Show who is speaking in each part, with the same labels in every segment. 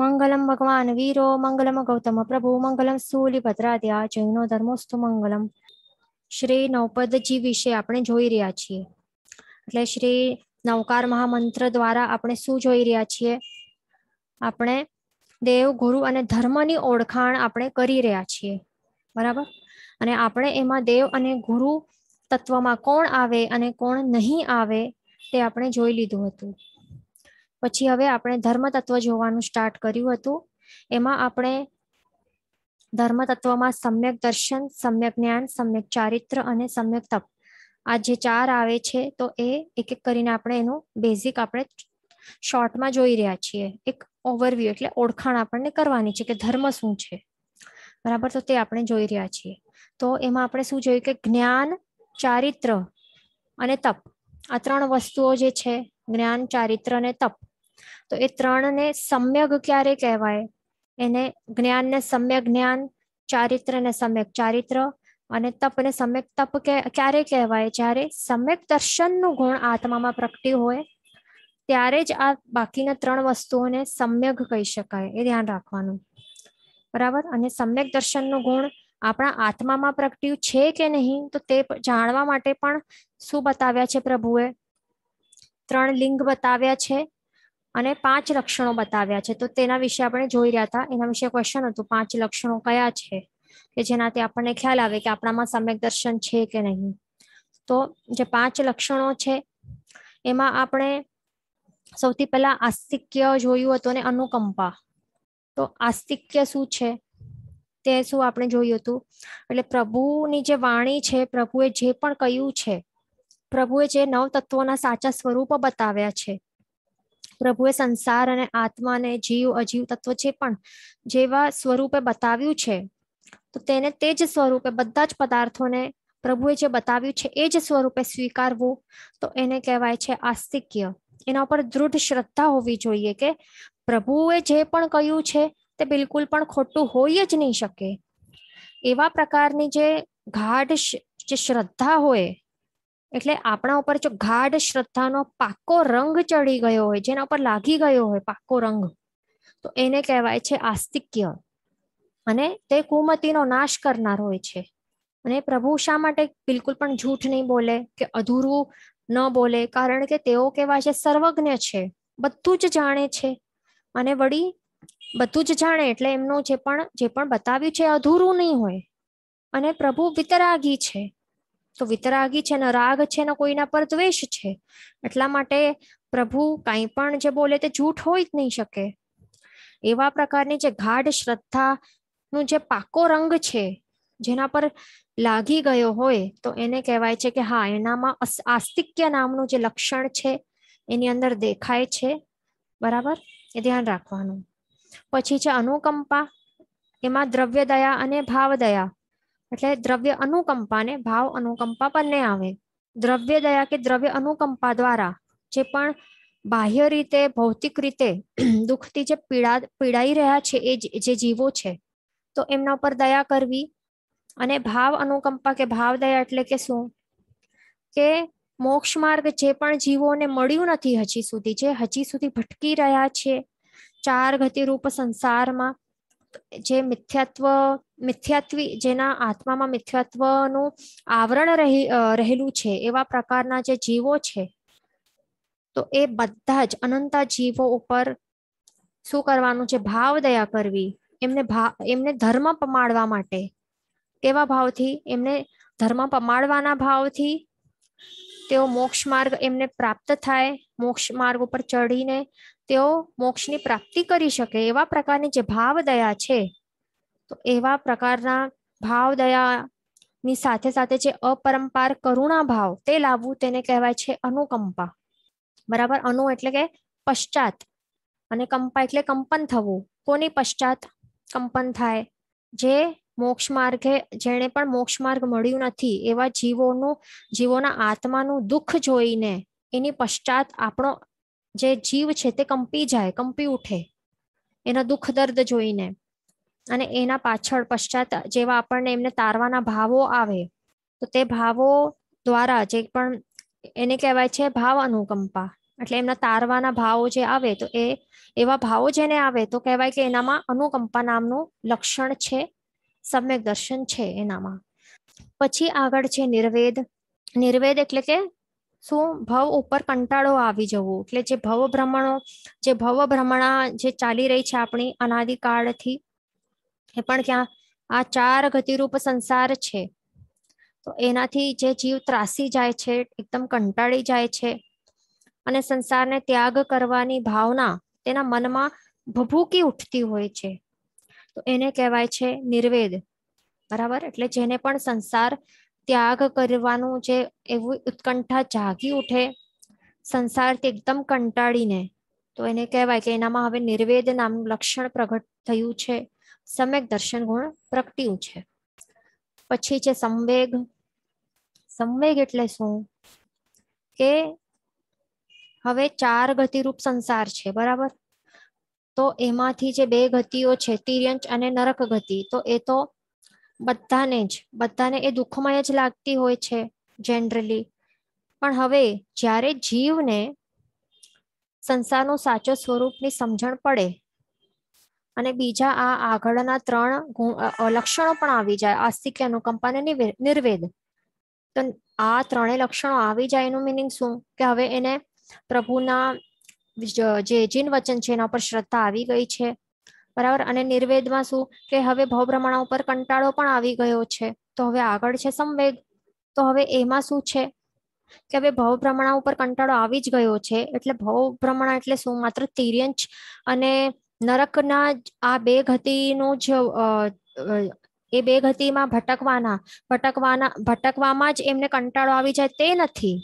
Speaker 1: મંગલમ ભગવાન વીરો મંગલમ ગૌતમ પ્રભુ મંગલમ સુલિભદ્રાદ્યા જૈનો ધર્મોસ્તુ મંગલમ શ્રી નવપદજી વિશે આપણે જોઈ રહ્યા છીએ એટલે શ્રી નવકાર મહામંત્ર દ્વારા આપણે શું જોઈ રહ્યા છીએ આપણે દેવ ગુરુ અને ધર્મની ઓળખાણ આપણે કરી રહ્યા છીએ બરાબર અને આપણે એમાં દેવ અને ગુરુ તત્વમાં કોણ આવે અને કોણ નહીં આવે તે આપણે જોઈ લીધું હતું પછી હવે આપણે ધર્મ તત્વ જોવાનું સ્ટાર્ટ કર્યું હતું એમાં આપણે ધર્મ તત્વમાં સમ્યક દર્શન સમ્યક જ્ઞાન સમ્યક ચારિત્ર અને સમ્યક તપ આ જે ચાર આવે છે તો એ એક એક કરીને આપણે એનું બેઝિક આપણે શોર્ટમાં જોઈ રહ્યા છીએ એક ઓવરવ્યૂ એટલે ઓળખાણ આપણને કરવાની છે કે ધર્મ શું છે બરાબર તો તે આપણે જોઈ રહ્યા છીએ તો એમાં આપણે શું જોયું કે જ્ઞાન ચારિત્ર અને તપ આ ત્રણ વસ્તુઓ જે છે જ્ઞાન ચારિત્ર અને તપ તો એ ત્રણને સમ્યગ ક્યારે કહેવાય એને જ્ઞાનને સમ્યક જ્ઞાન ચારિત્રને સમ્યક ચારિત્ર અને તપને સમ્યક તપ ક્યારે કહેવાય જ્યારે સમ્યક દર્શનનું ગુણ આત્મામાં પ્રગટ્યું હોય ત્યારે જ આ બાકીના ત્રણ વસ્તુઓને સમ્યક કહી શકાય એ ધ્યાન રાખવાનું બરાબર અને સમ્યક દર્શનનું ગુણ આપણા આત્મામાં પ્રગટ્યું છે કે નહીં તો તે જાણવા માટે પણ શું બતાવ્યા છે પ્રભુએ ત્રણ લિંગ બતાવ્યા છે અને પાંચ લક્ષણો બતાવ્યા છે તો તેના વિશે આપણે જોઈ રહ્યા હતા એના વિશે ક્વેશ્ચન હતું પાંચ લક્ષણો કયા છે કે જેનાથી આપણને ખ્યાલ આવે કે આપણામાં સમ્યક દર્શન છે કે નહીં તો જે પાંચ લક્ષણો છે એમાં આપણે સૌથી પહેલા આસ્તિક્ય જોયું હતું ને અનુકંપા તો આસ્તિક્ય શું છે તે શું આપણે જોયું હતું એટલે પ્રભુની જે વાણી છે પ્રભુએ જે પણ કહ્યું છે પ્રભુએ જે નવ તત્વોના સાચા સ્વરૂપો બતાવ્યા છે પ્રભુએ સંસાર અને આત્માને જીવ અજીવ તત્વ છે પણ જેવા સ્વરૂપે બતાવ્યું છે તો તેને તે જ સ્વરૂપે બધા જ પદાર્થોને પ્રભુએ જે બતાવ્યું છે એ જ સ્વરૂપે સ્વીકારવું તો એને કહેવાય છે આસ્તિક્ય એના ઉપર દૃઢ શ્રદ્ધા હોવી જોઈએ કે પ્રભુએ જે પણ કહ્યું છે તે બિલકુલ પણ ખોટું હોઈ જ નહીં શકે એવા પ્રકારની જે ગાઢ જે શ્રદ્ધા હોય એટલે આપણા ઉપર જો ગાઢ શ્રદ્ધાનો પાકો રંગ ચડી ગયો હોય જેના ઉપર લાગી ગયો હોય પાકો રંગ તો એને કહેવાય છે આસ્તિક્ય અને તે કુમતીનો નાશ કરનાર હોય છે અને પ્રભુ શા માટે બિલકુલ પણ જૂઠ નહીં બોલે કે અધૂરું ન બોલે કારણ કે તેઓ કહેવાય છે સર્વજ્ઞ છે બધું જ જાણે છે અને વળી બધું જ જાણે એટલે એમનું જે પણ જે પણ બતાવ્યું છે અધૂરું નહીં હોય અને પ્રભુ વિતરાગી છે તો વિતરાગી છે ને રાગ છે ને કોઈના પર દ્વેષ છે એટલા માટે પ્રભુ કાંઈ પણ જે બોલે તે જૂઠ હોય જ નહીં શકે એવા પ્રકારની જે ગાઢ શ્રદ્ધા નું જે પાકો રંગ છે જેના પર લાગી ગયો હોય તો એને કહેવાય છે કે હા એનામાં આસ્તિક્ય નામનું જે લક્ષણ છે એની અંદર દેખાય છે બરાબર એ ધ્યાન રાખવાનું પછી છે અનુકંપા એમાં દ્રવ્ય દયા અને ભાવ દયા એટલે દ્રવ્ય અનુકંપાને ભાવ અનુકંપા બંને આવે દ્રવ્ય દયા કે દ્રવ્ય અનુકંપા દ્વારા જે પણ બાહ્ય રીતે ભૌતિક રીતે દુઃખથી જે પીડા પીડાઈ રહ્યા છે એ જે જીવો છે તો એમના ઉપર દયા કરવી અને ભાવ અનુકંપા કે ભાવ દયા એટલે કે શું કે મોક્ષ માર્ગ જે પણ જીવોને મળ્યું નથી હજી સુધી જે હજી સુધી ભટકી રહ્યા છે ચાર ગતિરૂપ સંસારમાં જે મિથ્યાત્વ મિથ્યાત્વી જેના આત્મામાં મિથ્યાત્વનું આવરણ રહી રહેલું છે એવા પ્રકારના જે જીવો છે તો એ બધા જ અનંતા જીવો ઉપર શું કરવાનું છે ભાવ દયા કરવી એમને ભાવ એમને ધર્મ પમાડવા માટે કેવા ભાવથી એમને ધર્મ પમાડવાના ભાવથી તેઓ મોક્ષ માર્ગ એમને પ્રાપ્ત થાય મોક્ષ માર્ગ ઉપર ચઢીને તેઓ મોક્ષની પ્રાપ્તિ કરી શકે એવા પ્રકારની જે ભાવ દયા છે તો એવા પ્રકારના ભાવ દયાની સાથે સાથે જે અપરંપાર કરુણા ભાવ તે લાવવું તેને કહેવાય છે અનુકંપા બરાબર અનુ એટલે કે પશ્ચાત અને કંપા એટલે કંપન થવું કોની પશ્ચાત કંપન થાય જે મોક્ષ માર્ગે જેણે પણ મોક્ષ માર્ગ મળ્યું નથી એવા જીવોનું જીવોના આત્માનું દુઃખ જોઈને એની પશ્ચાત આપણો જે જીવ છે તે કંપી જાય કંપી ઉઠે એના દુઃખ દર્દ જોઈને અને એના પાછળ પશ્ચાત જેવા આપણને એમને તારવાના ભાવો આવે તો તે ભાવો દ્વારા જે પણ એને કહેવાય છે ભાવ અનુકંપા એટલે એમના તારવાના ભાવો જે આવે તો એ એવા ભાવો જેને આવે તો કહેવાય કે એનામાં અનુકંપા નામનું લક્ષણ છે સમ્યક દર્શન છે એનામાં પછી આગળ છે નિર્વેદ નિર્વેદ એટલે કે શું ભવ ઉપર કંટાળો આવી જવો એટલે જે ભવ ભ્રમણો જે ભવ ભ્રમણા જે ચાલી રહી છે આપણી અનાદિકાળથી એ પણ ક્યાં આ ચાર ગતિરૂપ સંસાર છે તો એનાથી જે જીવ ત્રાસી જાય છે એકદમ કંટાળી જાય છે અને સંસારને ત્યાગ કરવાની ભાવના તેના મનમાં ભભૂકી ઉઠતી હોય છે તો એને કહેવાય છે નિર્વેદ બરાબર એટલે જેને પણ સંસાર ત્યાગ કરવાનું જે એવું ઉત્કંઠા જાગી ઉઠે સંસારથી એકદમ કંટાળીને તો એને કહેવાય કે એનામાં હવે નિર્વેદ નામનું લક્ષણ પ્રગટ થયું છે સમ્યક દર્શન ગુણ પ્રગટ્યું છે પછી છે સંવેગ સંવેગ એટલે શું કે હવે ચાર ગતિરૂપ સંસાર છે બરાબર તો એમાંથી જે બે ગતિઓ છે તિર્યંચ અને નરક ગતિ તો એ તો બધાને જ બધાને એ દુઃખમય જ લાગતી હોય છે જનરલી પણ હવે જ્યારે જીવને સંસારનું સાચો સ્વરૂપની સમજણ પડે અને બીજા આ આગળના ત્રણ લક્ષણો પણ આવી જાય આસ્તિક અનુકંપ અને નિર્વેદ તો આ ત્રણેય લક્ષણો આવી જાય એનું મિનિંગ શું કે હવે એને પ્રભુના જે જીન વચન છે એના ઉપર શ્રદ્ધા આવી ગઈ છે બરાબર અને નિર્વેદમાં શું કે હવે ભવભ્રમણા ઉપર કંટાળો પણ આવી ગયો છે તો હવે આગળ છે સંવેગ તો હવે એમાં શું છે કે હવે ભવભ્રમણા ઉપર કંટાળો આવી જ ગયો છે એટલે ભવભ્રમણા એટલે શું માત્ર તિર્યંચ અને નરકના આ બે ગતિનું જ એ બે ગતિમાં ભટકવાના ભટકવાના ભટકવામાં જ એમને કંટાળો આવી જાય તે નથી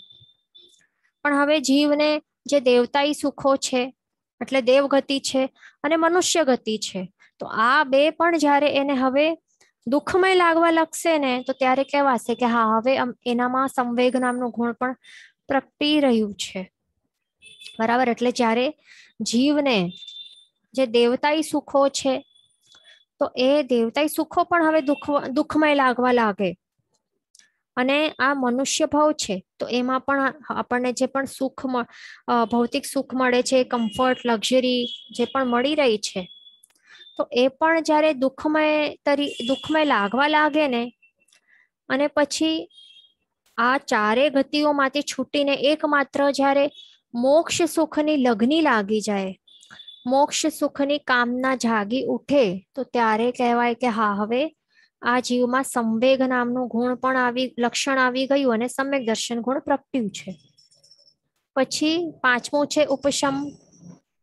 Speaker 1: પણ હવે જીવને જે દેવતાઈ સુખો છે એટલે દેવગતિ છે અને મનુષ્ય ગતિ છે તો આ બે પણ જ્યારે એને હવે દુઃખમય લાગવા લાગશે ને તો ત્યારે કહેવાશે કે હા હવે એનામાં સંવેગ નામનું ગુણ પણ પ્રગટી રહ્યું છે બરાબર એટલે જ્યારે જીવને જે દેવતાઈ સુખો છે તો એ દેવતાઈ સુખો પણ હવે દુઃખ દુઃખમય લાગવા લાગે અને આ મનુષ્ય ભાવ છે તો એમાં પણ આપણને જે પણ સુખ ભૌતિક સુખ મળે છે કમ્ફર્ટ લક્ઝરી જે પણ મળી રહી છે તો એ પણ જ્યારે દુઃખમય તરી દુઃખમય લાગવા લાગે ને અને પછી આ ચારે ગતિઓમાંથી છૂટીને એકમાત્ર જ્યારે મોક્ષ સુખની લગ્નિ લાગી જાય મોક્ષ સુખની કામના જાગી ઉઠે તો ત્યારે કહેવાય કે હા હવે આ જીવમાં સંવેગ નામનું ગુણ પણ આવી લક્ષણ આવી ગયું અને સમ્યક દર્શન ગુણ પ્રગટ્યું છે પછી પાંચમું છે ઉપશમ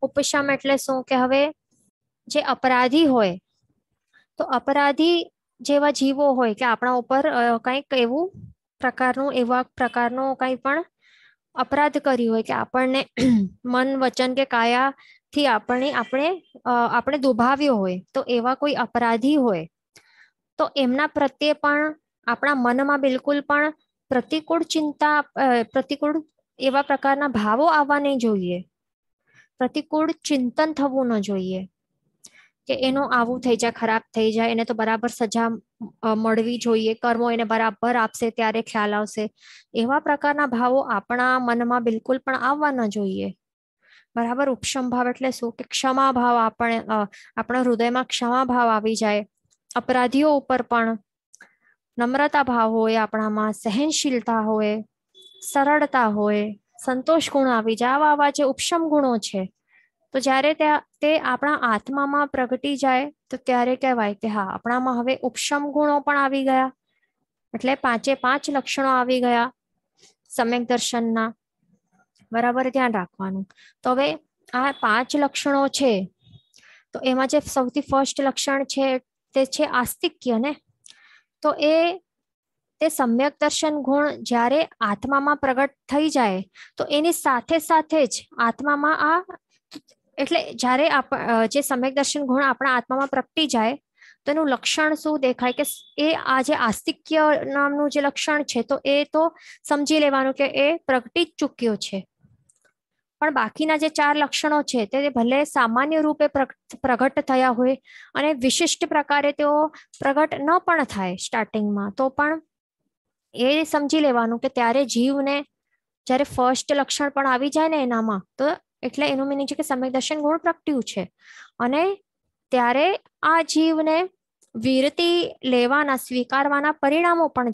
Speaker 1: ઉપશમ એટલે શું કે હવે જે અપરાધી હોય તો અપરાધી જેવા જીવો હોય કે આપણા ઉપર કંઈક એવું પ્રકારનું એવા પ્રકારનું કંઈ પણ અપરાધ કર્યું હોય કે આપણને મન વચન કે કાયાથી આપણે આપણે આપણે દુભાવ્યો હોય તો એવા કોઈ અપરાધી હોય તો એમના પ્રત્યે પણ આપણા મનમાં બિલકુલ પણ પ્રતિકૂળ ચિંતા પ્રતિકૂળ એવા પ્રકારના ભાવો આવવા નહીં જોઈએ પ્રતિકૂળ ચિંતન થવું ન જોઈએ કે એનું આવું થઈ જાય ખરાબ થઈ જાય એને તો બરાબર સજા મળવી જોઈએ કર્મો એને બરાબર આપશે ત્યારે ખ્યાલ આવશે એવા પ્રકારના ભાવો આપણા મનમાં બિલકુલ પણ આવવા ન જોઈએ બરાબર ઉપશમ ભાવ એટલે શું કે ક્ષમા ભાવ આપણે આપણા હૃદયમાં ક્ષમા ભાવ આવી જાય અપરાધીઓ ઉપર પણ નમ્રતા ભાવ હોય આપણામાં સહનશીલતા હોય સરળતા હોય સંતોષ ગુણ આવી જાય આવા આવા જે ઉપશમ ગુણો છે તો જ્યારે તે આપણા આત્મામાં પ્રગટી જાય તો ત્યારે કહેવાય કે હા આપણામાં હવે ઉપશમ ગુણો પણ આવી ગયા એટલે પાંચે પાંચ લક્ષણો આવી ગયા સમ્યક દર્શનના બરાબર ધ્યાન રાખવાનું તો હવે આ પાંચ લક્ષણો છે તો એમાં જે સૌથી ફર્સ્ટ લક્ષણ છે તે છે આસ્તિક્ય ને તો એ તે સમ્યક દર્શન ગુણ જ્યારે આત્મામાં પ્રગટ થઈ જાય તો એની સાથે સાથે જ આત્મામાં આ એટલે જ્યારે આપ જે સમ્યક દર્શન ગુણ આપણા આત્મામાં પ્રગટી જાય તો એનું લક્ષણ શું દેખાય કે એ આ જે આસ્તિક્ય નામનું જે લક્ષણ છે તો એ તો સમજી લેવાનું કે એ પ્રગટી જ ચૂક્યો છે પણ બાકીના જે ચાર લક્ષણો છે તે ભલે સામાન્ય રૂપે પ્રગટ થયા હોય અને વિશિષ્ટ પ્રકારે તેઓ પ્રગટ ન પણ થાય સ્ટાર્ટિંગમાં તો પણ એ સમજી લેવાનું કે ત્યારે જીવને જ્યારે ફર્સ્ટ લક્ષણ પણ આવી જાય ને એનામાં તો એટલે એનું મિનિંગ છે કે સમ્યક ગુણ પ્રગટ્યું છે અને ત્યારે આ જીવને વિરતી લેવાના સ્વીકારવાના પરિણામો પણ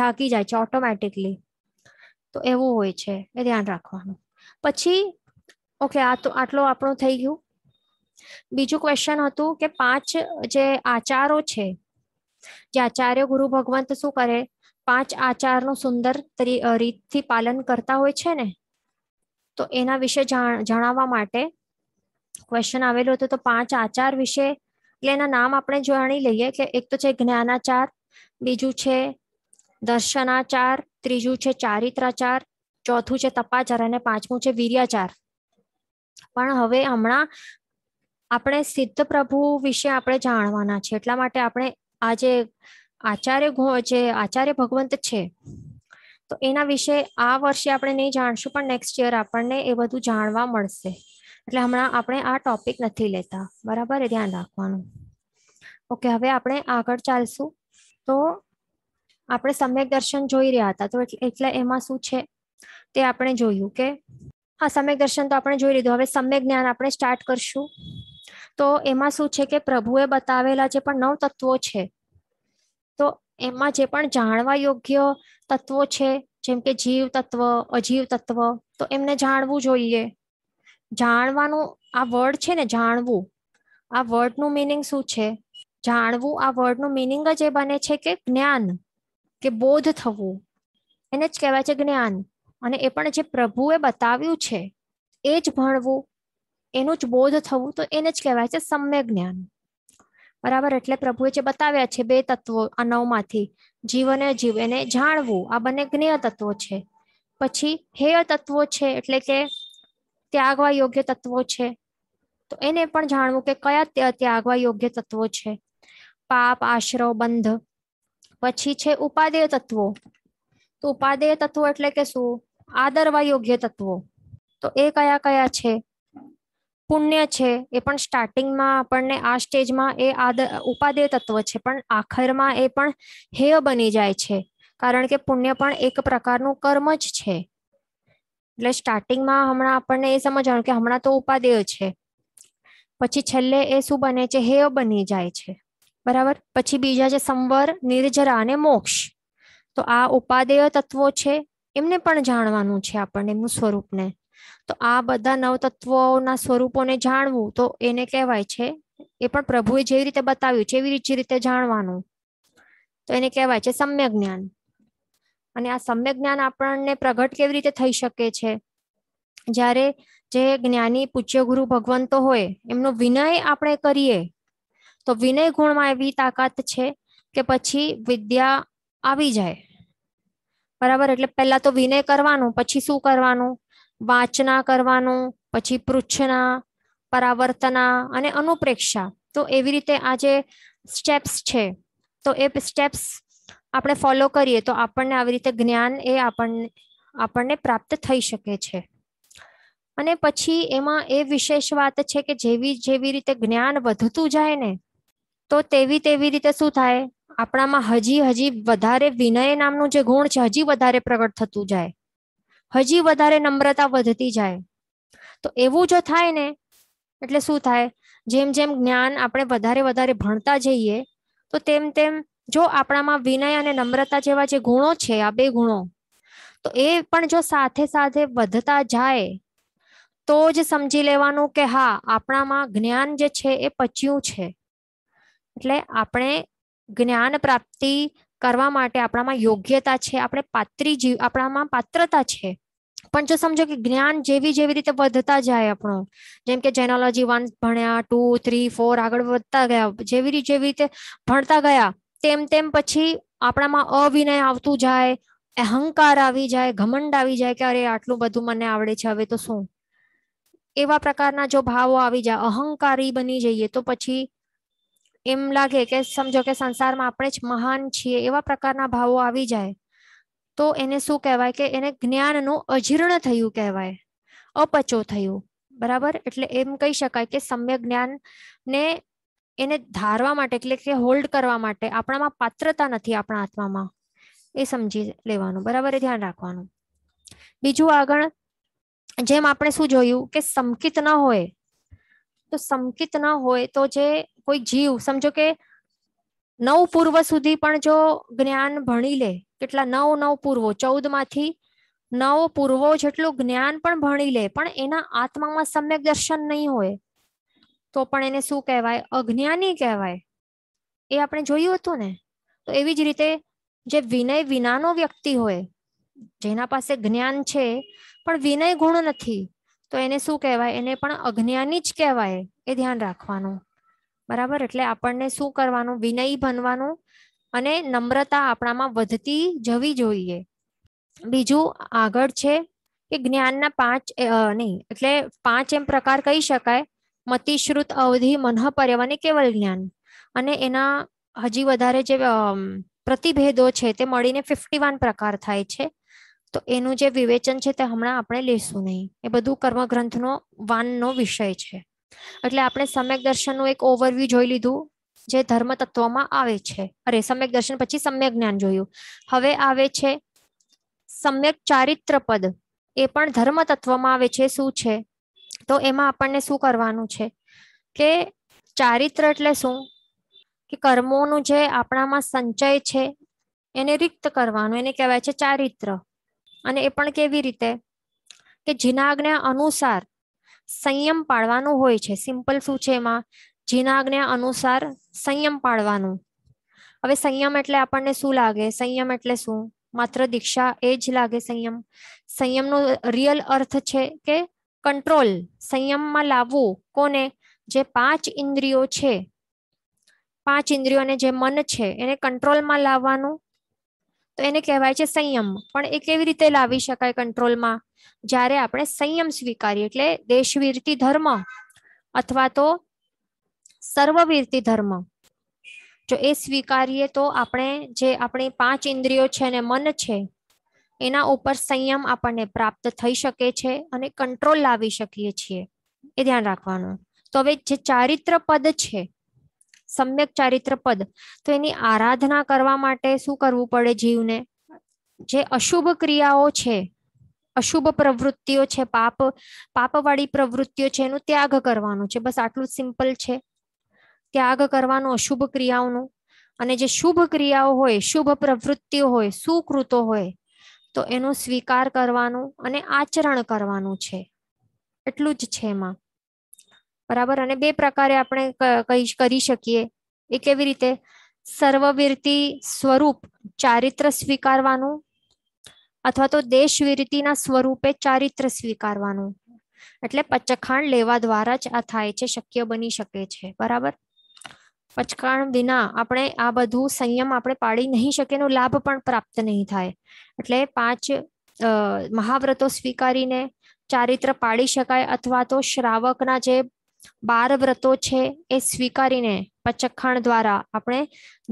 Speaker 1: જાગી જાય છે ઓટોમેટિકલી તો એવું હોય છે એ ધ્યાન રાખવાનું પછી ઓકે આ તો આટલો આપણો થઈ ગયું બીજું ક્વેશ્ચન હતું કે પાંચ જે આચારો છે જે આચાર્ય ગુરુ ભગવંત શું કરે પાંચ આચારનું સુંદર રીતથી પાલન કરતા હોય છે ને તો એના વિશે જણાવવા માટે ક્વેશ્ચન આવેલું હતું તો પાંચ આચાર વિશે એટલે એના નામ આપણે જાણી લઈએ કે એક તો છે જ્ઞાનાચાર બીજું છે દર્શનાચાર ત્રીજું છે ચારિત્રાચાર ચોથું છે તપાચાર અને પાંચમું છે વીર્યાચાર પણ હવે હમણાં આપણે સિદ્ધ પ્રભુ વિશે આપણે જાણવાના છે એટલા માટે આપણે આજે આચાર્ય જે આચાર્ય ભગવંત છે તો એના વિશે આ વર્ષે આપણે નહીં જાણશું પણ નેક્સ્ટ યર આપણને એ બધું જાણવા મળશે એટલે હમણાં આપણે આ ટોપિક નથી લેતા બરાબર ધ્યાન રાખવાનું ઓકે હવે આપણે આગળ ચાલશું તો આપણે સમ્યક દર્શન જોઈ રહ્યા હતા તો એટલે એમાં શું છે તે આપણે જોયું કે આ સમ્યક દર્શન તો આપણે જોઈ લીધું હવે સમ્યક જ્ઞાન આપણે સ્ટાર્ટ કરશું તો એમાં શું છે કે પ્રભુએ બતાવેલા જે પણ નવ તત્વો છે તો એમાં જે પણ જાણવા યોગ્ય તત્વો છે જેમ કે જીવ તત્વ અજીવ તત્વ તો એમને જાણવું જોઈએ જાણવાનું આ વર્ડ છે ને જાણવું આ વર્ડનું મિનિંગ શું છે જાણવું આ વર્ડનું મિનિંગ જ એ બને છે કે જ્ઞાન કે બોધ થવું એને જ કહેવાય છે જ્ઞાન અને એ પણ જે પ્રભુએ બતાવ્યું છે એ જ ભણવું એનું જ બોધ થવું તો એને જ કહેવાય છે સમ્ય જ્ઞાન બરાબર એટલે પ્રભુએ જે બતાવ્યા છે બે તત્વો આ નવમાંથી જીવ જીવ એને જાણવું આ બંને જ્ઞેય તત્વો છે પછી હેય તત્વો છે એટલે કે ત્યાગવા યોગ્ય તત્વો છે તો એને પણ જાણવું કે કયા ત્યાગવા યોગ્ય તત્વો છે પાપ આશરો બંધ પછી છે ઉપાદેય તત્વો તો ઉપાદેય તત્વો એટલે કે શું આદરવા યોગ્ય તત્વો તો એ કયા કયા છે પુણ્ય છે એ પણ સ્ટાર્ટિંગમાં આપણને આ સ્ટેજમાં એ આદર ઉપાદેય તત્વ છે પણ આખરમાં એ પણ હેય બની જાય છે કારણ કે પુણ્ય પણ એક પ્રકારનું કર્મ જ છે એટલે સ્ટાર્ટિંગમાં હમણાં આપણને એ સમજવાનું કે હમણાં તો ઉપાદેય છે પછી છેલ્લે એ શું બને છે હેય બની જાય છે બરાબર પછી બીજા છે સંવર નિર્જરા અને મોક્ષ તો આ ઉપાદેય તત્વો છે એમને પણ જાણવાનું છે આપણને એમનું સ્વરૂપને તો આ બધા નવતત્વોના સ્વરૂપોને જાણવું તો એને કહેવાય છે એ પણ પ્રભુએ જેવી રીતે બતાવ્યું છે એવી જ રીતે જાણવાનું તો એને કહેવાય છે સમ્ય જ્ઞાન અને આ સમ્ય જ્ઞાન આપણને પ્રગટ કેવી રીતે થઈ શકે છે જ્યારે જે જ્ઞાની પૂજ્ય ગુરુ ભગવંતો હોય એમનો વિનય આપણે કરીએ તો વિનય ગુણમાં એવી તાકાત છે કે પછી વિદ્યા આવી જાય બરાબર એટલે પહેલા તો વિનય કરવાનું પછી શું કરવાનું વાંચના કરવાનું પછી પૃચ્છના પરાવર્તના અને અનુપ્રેક્ષા તો એવી રીતે આ જે સ્ટેપ્સ છે તો એ સ્ટેપ્સ આપણે ફોલો કરીએ તો આપણને આવી રીતે જ્ઞાન એ આપણને આપણને પ્રાપ્ત થઈ શકે છે અને પછી એમાં એ વિશેષ વાત છે કે જેવી જેવી રીતે જ્ઞાન વધતું જાય ને તો તેવી તેવી રીતે શું થાય આપણામાં હજી હજી વધારે વિનય નામનું જે ગુણ છે હજી વધારે પ્રગટ થતું જાય હજી વધારે નમ્રતા વધતી જાય તો એવું જો થાય ને એટલે શું થાય જેમ જેમ જ્ઞાન આપણે વધારે વધારે ભણતા જઈએ તો તેમ તેમ જો આપણામાં વિનય અને નમ્રતા જેવા જે ગુણો છે આ બે ગુણો તો એ પણ જો સાથે સાથે વધતા જાય તો જ સમજી લેવાનું કે હા આપણામાં જ્ઞાન જે છે એ પચ્યું છે એટલે આપણે જ્ઞાન પ્રાપ્તિ કરવા માટે આપણામાં યોગ્યતા છે આપણે પાત્રી જીવ આપણામાં પાત્રતા છે પણ જો સમજો કે જ્ઞાન જેવી જેવી રીતે વધતા જાય આપણો જેમ કે જેનોલોજી વન ભણ્યા ટુ થ્રી ફોર આગળ વધતા ગયા જેવી રીતે જેવી રીતે ભણતા ગયા તેમ તેમ પછી આપણામાં અવિનય આવતું જાય અહંકાર આવી જાય ઘમંડ આવી જાય કે અરે આટલું બધું મને આવડે છે હવે તો શું એવા પ્રકારના જો ભાવો આવી જાય અહંકારી બની જઈએ તો પછી એમ લાગે કે સમજો કે સંસારમાં આપણે જ મહાન છીએ એવા પ્રકારના ભાવો આવી જાય તો એને શું કહેવાય કે એને જ્ઞાનનું અજીર્ણ થયું કહેવાય અપચો થયું બરાબર એટલે એમ કહી શકાય કે સમ્યક જ્ઞાનને એને ધારવા માટે એટલે કે હોલ્ડ કરવા માટે આપણામાં પાત્રતા નથી આપણા આત્મામાં એ સમજી લેવાનું બરાબર એ ધ્યાન રાખવાનું બીજું આગળ જેમ આપણે શું જોયું કે સંકિત ન હોય તો સંકિત ન હોય તો જે કોઈ જીવ સમજો કે નવ પૂર્વ સુધી પણ જો જ્ઞાન ભણી લે કેટલા નવ નવ પૂર્વો ચૌદ માંથી નવ પૂર્વો જેટલું જ્ઞાન પણ ભણી લે પણ એના આત્મામાં સમ્યક દર્શન નહીં હોય તો પણ એને શું કહેવાય અજ્ઞાની કહેવાય એ આપણે જોયું હતું ને તો એવી જ રીતે જે વિનય વિનાનો વ્યક્તિ હોય જેના પાસે જ્ઞાન છે પણ વિનય ગુણ નથી તો એને શું કહેવાય એને પણ અજ્ઞાની જ કહેવાય એ ધ્યાન રાખવાનું બરાબર એટલે આપણને શું કરવાનું વિનય બનવાનું અને નમ્રતા આપણામાં વધતી જવી જોઈએ બીજું આગળ છે કે જ્ઞાનના પાંચ નહીં એટલે પાંચ એમ પ્રકાર કહી શકાય મતિશ્રુત અવધિ મનઃ પર્યવને કેવલ જ્ઞાન અને એના હજી વધારે જે પ્રતિભેદો છે તે મળીને ફિફ્ટી વન પ્રકાર થાય છે તો એનું જે વિવેચન છે તે હમણાં આપણે લેશું નહીં એ બધું કર્મગ્રંથનો વાનનો વિષય છે એટલે આપણે સમ્યક દર્શનનું એક ઓવરવ્યુ જોઈ લીધું જે ધર્મ તત્વમાં આવે છે અરે સમ્યક દર્શન પછી સમ્યક જ્ઞાન જોયું હવે આવે છે સમ્યક ચારિત્ર પદ એ પણ ધર્મ તત્વમાં આવે છે શું છે તો એમાં આપણને શું કરવાનું છે કે ચારિત્ર એટલે શું કે કર્મોનું જે આપણામાં સંચય છે એને રિક્ત કરવાનું એને કહેવાય છે ચારિત્ર અને એ પણ કેવી રીતે કે જીનાજ્ઞા અનુસાર સંયમ પાળવાનો હોય છે સિમ્પલ શું છે એમાં જેના આજ્ઞા અનુસાર સંયમ પાળવાનું હવે સંયમ એટલે આપણને શું લાગે સંયમ એટલે શું માત્ર દીક્ષા એ જ લાગે સંયમ સંયમનો રિયલ અર્થ છે કે કંટ્રોલ સંયમમાં લાવવું કોને જે પાંચ ઇન્દ્રિયો છે પાંચ ઇન્દ્રિયોને જે મન છે એને કંટ્રોલમાં લાવવાનું તો એને કહેવાય છે સંયમ પણ એ કેવી રીતે લાવી શકાય કંટ્રોલમાં જ્યારે આપણે સંયમ સ્વીકારીએ એટલે દેશવીરતી ધર્મ અથવા તો સર્વવીરતી ધર્મ જો એ સ્વીકારીએ તો આપણે જે આપણી પાંચ ઇન્દ્રિયો છે અને મન છે એના ઉપર સંયમ આપણને પ્રાપ્ત થઈ શકે છે અને કંટ્રોલ લાવી શકીએ છીએ એ ધ્યાન રાખવાનું તો હવે જે ચારિત્ર પદ છે સમ્યક ચારિત્ર પદ તો એની આરાધના કરવા માટે શું કરવું પડે જીવને જે અશુભ ક્રિયાઓ છે અશુભ પ્રવૃત્તિઓ છે પાપ પાપવાળી પ્રવૃત્તિઓ છે એનું ત્યાગ કરવાનું છે બસ આટલું સિમ્પલ છે ત્યાગ કરવાનું અશુભ ક્રિયાઓનું અને જે શુભ ક્રિયાઓ હોય શુભ પ્રવૃત્તિઓ હોય સુકૃતો હોય તો એનો સ્વીકાર કરવાનું અને આચરણ કરવાનું છે એટલું જ છે એમાં બરાબર અને બે પ્રકારે આપણે કહી કરી શકીએ એ કેવી રીતે સર્વવિરતિ સ્વરૂપ ચારિત્ર સ્વીકારવાનું અથવા તો દેશવિરતિના સ્વરૂપે ચારિત્ર સ્વીકારવાનું એટલે પચખાણ લેવા દ્વારા જ આ થાય છે શક્ય બની શકે છે બરાબર પચકાણ વિના આપણે આ બધું સંયમ આપણે પાડી નહીં શકે એનો લાભ પણ પ્રાપ્ત નહીં થાય એટલે પાંચ મહાવ્રતો સ્વીકારીને ચારિત્ર પાડી શકાય અથવા તો શ્રાવકના જે બાર વ્રતો છે એ સ્વીકારીને પચખાણ દ્વારા આપણે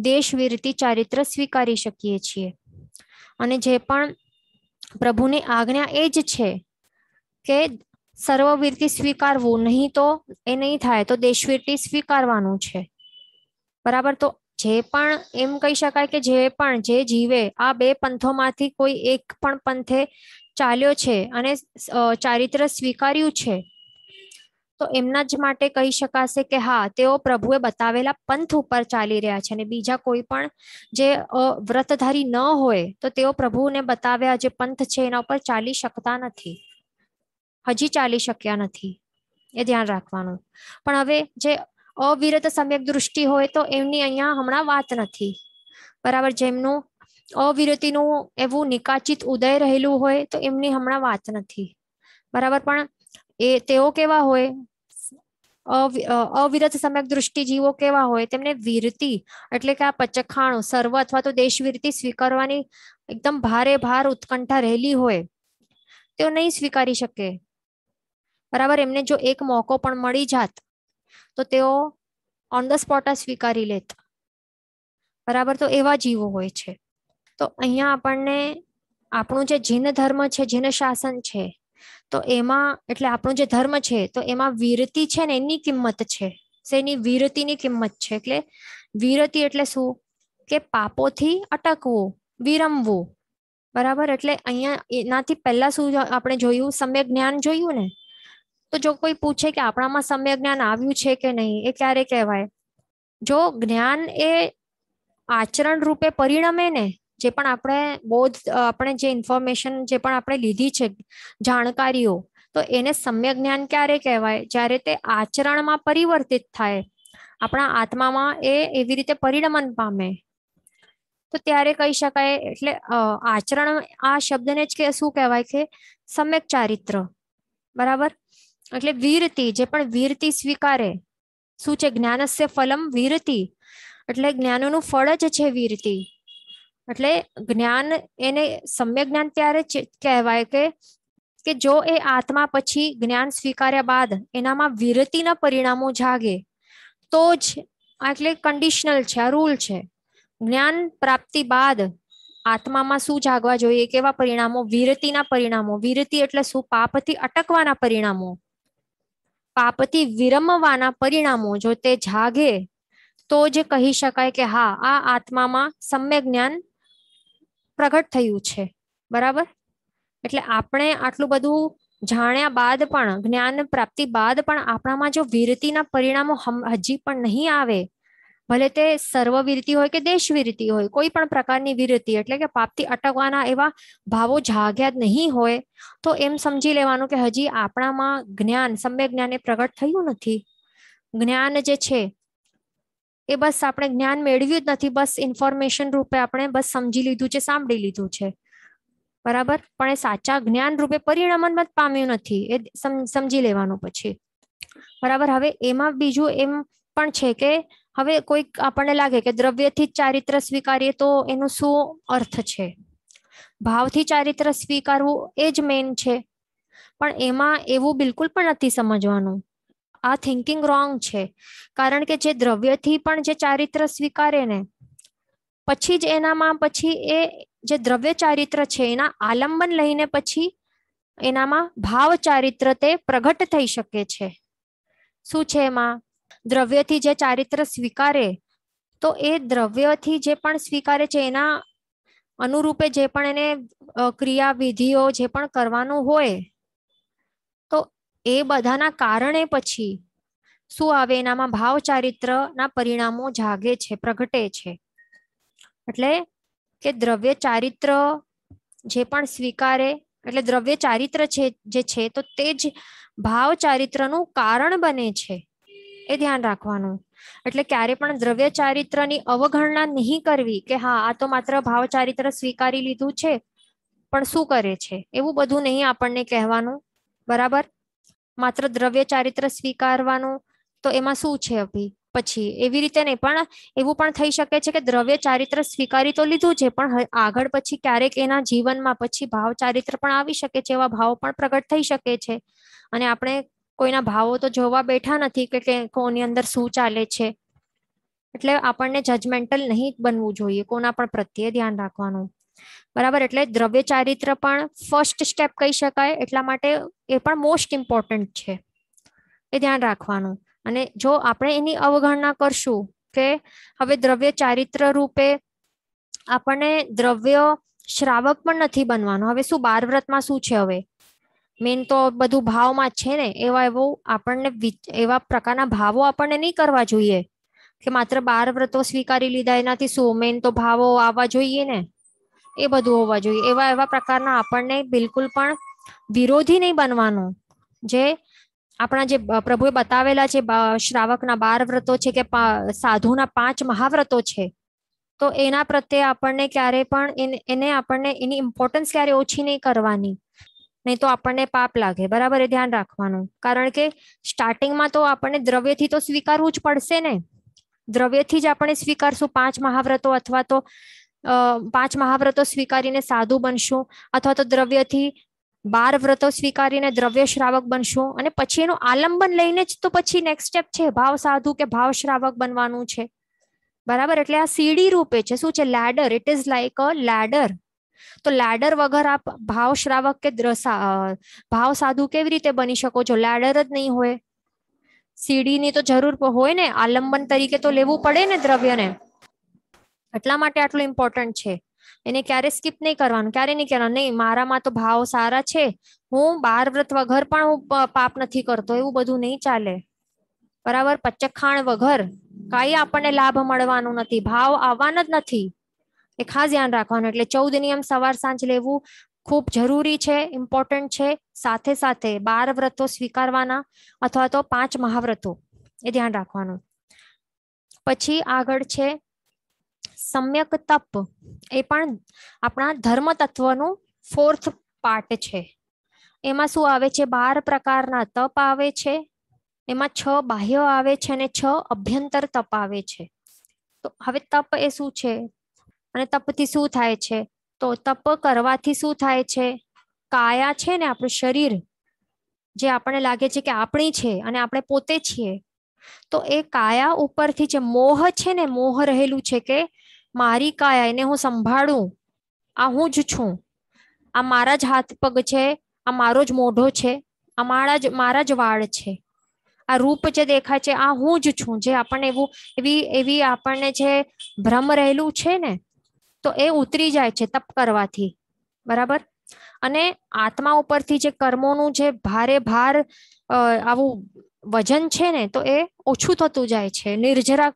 Speaker 1: દેશવીરતી ચારિત્ર સ્વીકારી શકીએ છીએ અને જે પણ પ્રભુની આજ્ઞા એ જ છે કે સર્વવીરતી સ્વીકારવું નહીં તો એ નહીં થાય તો દેશવીરતી સ્વીકારવાનું છે બરાબર તો જે પણ એમ કહી શકાય કે જે પણ જે જીવે આ બે પંથોમાંથી કોઈ એક પણ પંથે ચાલ્યો છે અને ચારિત્ર સ્વીકાર્યું છે તો એમના જ માટે કહી શકાશે કે હા તેઓ પ્રભુએ બતાવેલા પંથ ઉપર ચાલી રહ્યા છે અને બીજા કોઈ પણ જે વ્રતધારી ન હોય તો તેઓ પ્રભુને બતાવ્યા જે પંથ છે એના ઉપર ચાલી શકતા નથી હજી ચાલી શક્યા નથી એ ધ્યાન રાખવાનું પણ હવે જે અવિરત સમ્યક દૃષ્ટિ હોય તો એમની અહીંયા હમણાં વાત નથી બરાબર જેમનું અવિરતીનું એવું નિકાચિત ઉદય રહેલું હોય તો એમની હમણાં વાત નથી બરાબર પણ એ તેઓ કેવા હોય અવિરત સમ્યક દૃષ્ટિ જીવો કેવા હોય તેમને વીરતી એટલે કે આ પચખાણું સર્વ અથવા તો દેશવીરતી સ્વીકારવાની એકદમ ભારે ભાર ઉત્કંઠા રહેલી હોય તેઓ નહીં સ્વીકારી શકે બરાબર એમને જો એક મોકો પણ મળી જાત તો તેઓ ઓન ધ સ્પોટ સ્વીકારી લેત બરાબર તો એવા જીવો હોય છે તો અહીંયા આપણને આપણું જે જૈન ધર્મ છે જૈન શાસન છે તો એમાં એટલે આપણો જે ધર્મ છે તો એમાં વીરતી છે ને એની કિંમત છે શેની વીરતીની કિંમત છે એટલે વીરતી એટલે શું કે પાપોથી અટકવું વિરમવું બરાબર એટલે અહીંયા એનાથી પહેલા શું આપણે જોયું સમય જ્ઞાન જોયું ને તો જો કોઈ પૂછે કે આપણામાં સમય જ્ઞાન આવ્યું છે કે નહીં એ ક્યારે કહેવાય જો જ્ઞાન એ આચરણ રૂપે પરિણમે ને જે પણ આપણે બહુ આપણે જે ઇન્ફોર્મેશન જે પણ આપણે લીધી છે જાણકારીઓ તો એને સમ્ય જ્ઞાન ક્યારે કહેવાય જ્યારે તે આચરણમાં પરિવર્તિત થાય આપણા આત્મામાં એ એવી રીતે પરિણમન પામે તો ત્યારે કહી શકાય એટલે આચરણ આ શબ્દને જ કે શું કહેવાય કે સમ્યક ચારિત્ર બરાબર એટલે વીરતિ જે પણ વીરતિ સ્વીકારે શું છે જ્ઞાનસ્ય ફલમ વીરતિ એટલે જ્ઞાનનું ફળ જ છે વીરતી એટલે જ્ઞાન એને સમ્ય જ્ઞાન ત્યારે કહેવાય કે કે જો એ આત્મા પછી જ્ઞાન સ્વીકાર્યા બાદ એનામાં વિરતીના પરિણામો જાગે તો જ એટલે કન્ડિશનલ છે આ રૂલ છે જ્ઞાન પ્રાપ્તિ બાદ આત્મામાં શું જાગવા જોઈએ કેવા પરિણામો વિરતીના પરિણામો વિરતી એટલે શું પાપથી અટકવાના પરિણામો પાપથી વિરમવાના પરિણામો જો તે જાગે તો જ કહી શકાય કે હા આ આત્મામાં સમ્ય જ્ઞાન પ્રગટ થયું છે બરાબર એટલે આપણે આટલું બધું જાણ્યા બાદ પણ જ્ઞાન પ્રાપ્તિ બાદ પણ આપણામાં જો વિરતીના પરિણામો હજી પણ નહીં આવે ભલે તે સર્વ હોય કે દેશ હોય કોઈ પણ પ્રકારની વિરતિ એટલે કે પાપથી અટકવાના એવા ભાવો જાગ્યા નહીં હોય તો એમ સમજી લેવાનું કે હજી આપણામાં જ્ઞાન સમ્ય જ્ઞાન એ પ્રગટ થયું નથી જ્ઞાન જે છે એ બસ આપણે જ્ઞાન મેળવ્યું જ નથી બસ ઇન્ફોર્મેશન રૂપે આપણે બસ સમજી લીધું છે સાંભળી લીધું છે બરાબર પણ એ સાચા જ્ઞાન રૂપે પરિણામન પામ્યું નથી એ સમજી લેવાનું પછી બરાબર હવે એમાં બીજું એમ પણ છે કે હવે કોઈક આપણને લાગે કે દ્રવ્યથી જ ચારિત્ર સ્વીકારીએ તો એનો શું અર્થ છે ભાવથી ચારિત્ર સ્વીકારવું એ જ મેન છે પણ એમાં એવું બિલકુલ પણ નથી સમજવાનું આ થિંકિંગ રોંગ છે કારણ કે જે દ્રવ્યથી પણ જે ચારિત્ર સ્વીકારે ને પછી જ એનામાં પછી એ જે દ્રવ્ય ચારિત્ર છે એના આલંબન લઈને પછી એનામાં ભાવ ચારિત્ર તે પ્રગટ થઈ શકે છે શું છે એમાં દ્રવ્યથી જે ચારિત્ર સ્વીકારે તો એ દ્રવ્યથી જે પણ સ્વીકારે છે એના અનુરૂપે જે પણ એને ક્રિયાવિધિઓ જે પણ કરવાનું હોય એ બધાના કારણે પછી શું આવે એનામાં ભાવ ચારિત્રના પરિણામો જાગે છે પ્રગટે છે એટલે કે દ્રવ્ય ચારિત્ર જે પણ સ્વીકારે એટલે દ્રવ્ય ચારિત્ર છે જે છે તો તે જ ભાવ ચારિત્રનું કારણ બને છે એ ધ્યાન રાખવાનું એટલે ક્યારે પણ દ્રવ્ય ચારિત્રની અવગણના નહીં કરવી કે હા આ તો માત્ર ભાવ ચારિત્ર સ્વીકારી લીધું છે પણ શું કરે છે એવું બધું નહીં આપણને કહેવાનું બરાબર માત્ર દ્રવ્ય ચારિત્ર સ્વીકારવાનું તો એમાં શું છે અભી પછી એવી રીતે નહીં પણ એવું પણ થઈ શકે છે કે દ્રવ્ય ચારિત્ર સ્વીકારી તો લીધું છે પણ આગળ પછી ક્યારેક એના જીવનમાં પછી ભાવ ચારિત્ર પણ આવી શકે છે એવા ભાવો પણ પ્રગટ થઈ શકે છે અને આપણે કોઈના ભાવો તો જોવા બેઠા નથી કે કોની અંદર શું ચાલે છે એટલે આપણને જજમેન્ટલ નહીં બનવું જોઈએ કોના પણ પ્રત્યે ધ્યાન રાખવાનું બરાબર એટલે દ્રવ્ય ચારિત્ર પણ ફર્સ્ટ સ્ટેપ કહી શકાય એટલા માટે એ પણ મોસ્ટ ઇમ્પોર્ટન્ટ છે એ ધ્યાન રાખવાનું અને જો આપણે એની અવગણના કરશું કે હવે દ્રવ્ય ચારિત્ર રૂપે આપણને દ્રવ્ય શ્રાવક પણ નથી બનવાનું હવે શું બાર વ્રતમાં શું છે હવે મેન તો બધું ભાવમાં છે ને એવા એવો આપણને એવા પ્રકારના ભાવો આપણને નહીં કરવા જોઈએ કે માત્ર બાર વ્રતો સ્વીકારી લીધા એનાથી શું મેન તો ભાવો આવવા જોઈએ ને એ બધું હોવા જોઈએ એવા એવા પ્રકારના આપણને બિલકુલ પણ વિરોધી નહીં બનવાનું જે આપણા જે પ્રભુએ બતાવેલા છે શ્રાવકના બાર વ્રતો છે કે સાધુના પાંચ મહાવ્રતો છે તો એના પ્રત્યે આપણને ક્યારે પણ એને આપણને એની ઇમ્પોર્ટન્સ ક્યારે ઓછી નહીં કરવાની નહીં તો આપણને પાપ લાગે બરાબર એ ધ્યાન રાખવાનું કારણ કે સ્ટાર્ટિંગમાં તો આપણને દ્રવ્યથી તો સ્વીકારવું જ પડશે ને દ્રવ્યથી જ આપણે સ્વીકારશું પાંચ મહાવ્રતો અથવા તો પાંચ મહાવ્રતો સ્વીકારીને સાધુ બનશું અથવા તો દ્રવ્યથી બાર વ્રતો સ્વીકારીને દ્રવ્ય શ્રાવક બનશું અને પછી એનું આલંબન લઈને જ તો પછી નેક્સ્ટ સ્ટેપ છે ભાવ સાધુ કે ભાવ શ્રાવક બનવાનું છે બરાબર એટલે આ સીડી રૂપે છે શું છે ladder it is like a ladder તો લેડર વગર આપ ભાવ શ્રાવક કે ભાવ સાધુ કેવી રીતે બની શકો છો લેડર જ નહીં હોય સીડીની તો જરૂર હોય ને આલંબન તરીકે તો લેવું પડે ને દ્રવ્યને એટલા માટે આટલું ઇમ્પોર્ટન્ટ છે એને ક્યારે સ્કીપ નહીં કરવાનું ક્યારે નહીં કરવાનું નહીં મારામાં તો ભાવ સારા છે હું બાર વ્રત વગર પણ હું પાપ નથી કરતો એવું બધું નહીં ચાલે બરાબર પચખાણ વગર કાંઈ આપણને લાભ મળવાનો નથી ભાવ આવવાનો જ નથી એ ખાસ ધ્યાન રાખવાનું એટલે ચૌદ નિયમ સવાર સાંજ લેવું ખૂબ જરૂરી છે ઇમ્પોર્ટન્ટ છે સાથે સાથે બાર વ્રતો સ્વીકારવાના અથવા તો પાંચ મહાવ્રતો એ ધ્યાન રાખવાનું પછી આગળ છે સમ્યક તપ એ પણ આપણા ધર્મ તત્વનું ફોર્થ પાર્ટ છે એમાં શું આવે છે બાર પ્રકારના તપ આવે છે એમાં છ બાહ્ય આવે છે અને છ અભ્યંતર તપ આવે છે તો હવે તપ એ શું છે અને તપથી શું થાય છે તો તપ કરવાથી શું થાય છે કાયા છે ને આપણું શરીર જે આપણને લાગે છે કે આપણી છે અને આપણે પોતે છીએ તો એ કાયા ઉપરથી જે મોહ છે ને મોહ રહેલું છે કે મારી કાયા એને હું સંભાળું આ હું જ છું આ મારા જ હાથ પગ છે આ મારો જ મોઢો છે આ મારા જ મારા જ વાળ છે આ રૂપ જે દેખાય છે આ હું જ છું જે આપણને એવું એવી એવી આપણને જે ભ્રમ રહેલું છે ને તો એ ઉતરી જાય છે તપ કરવાથી બરાબર અને આત્મા ઉપરથી જે કર્મોનું જે ભારે ભાર આવું વજન છે ને તો એ ઓછું થતું જાય છે નિર્જરા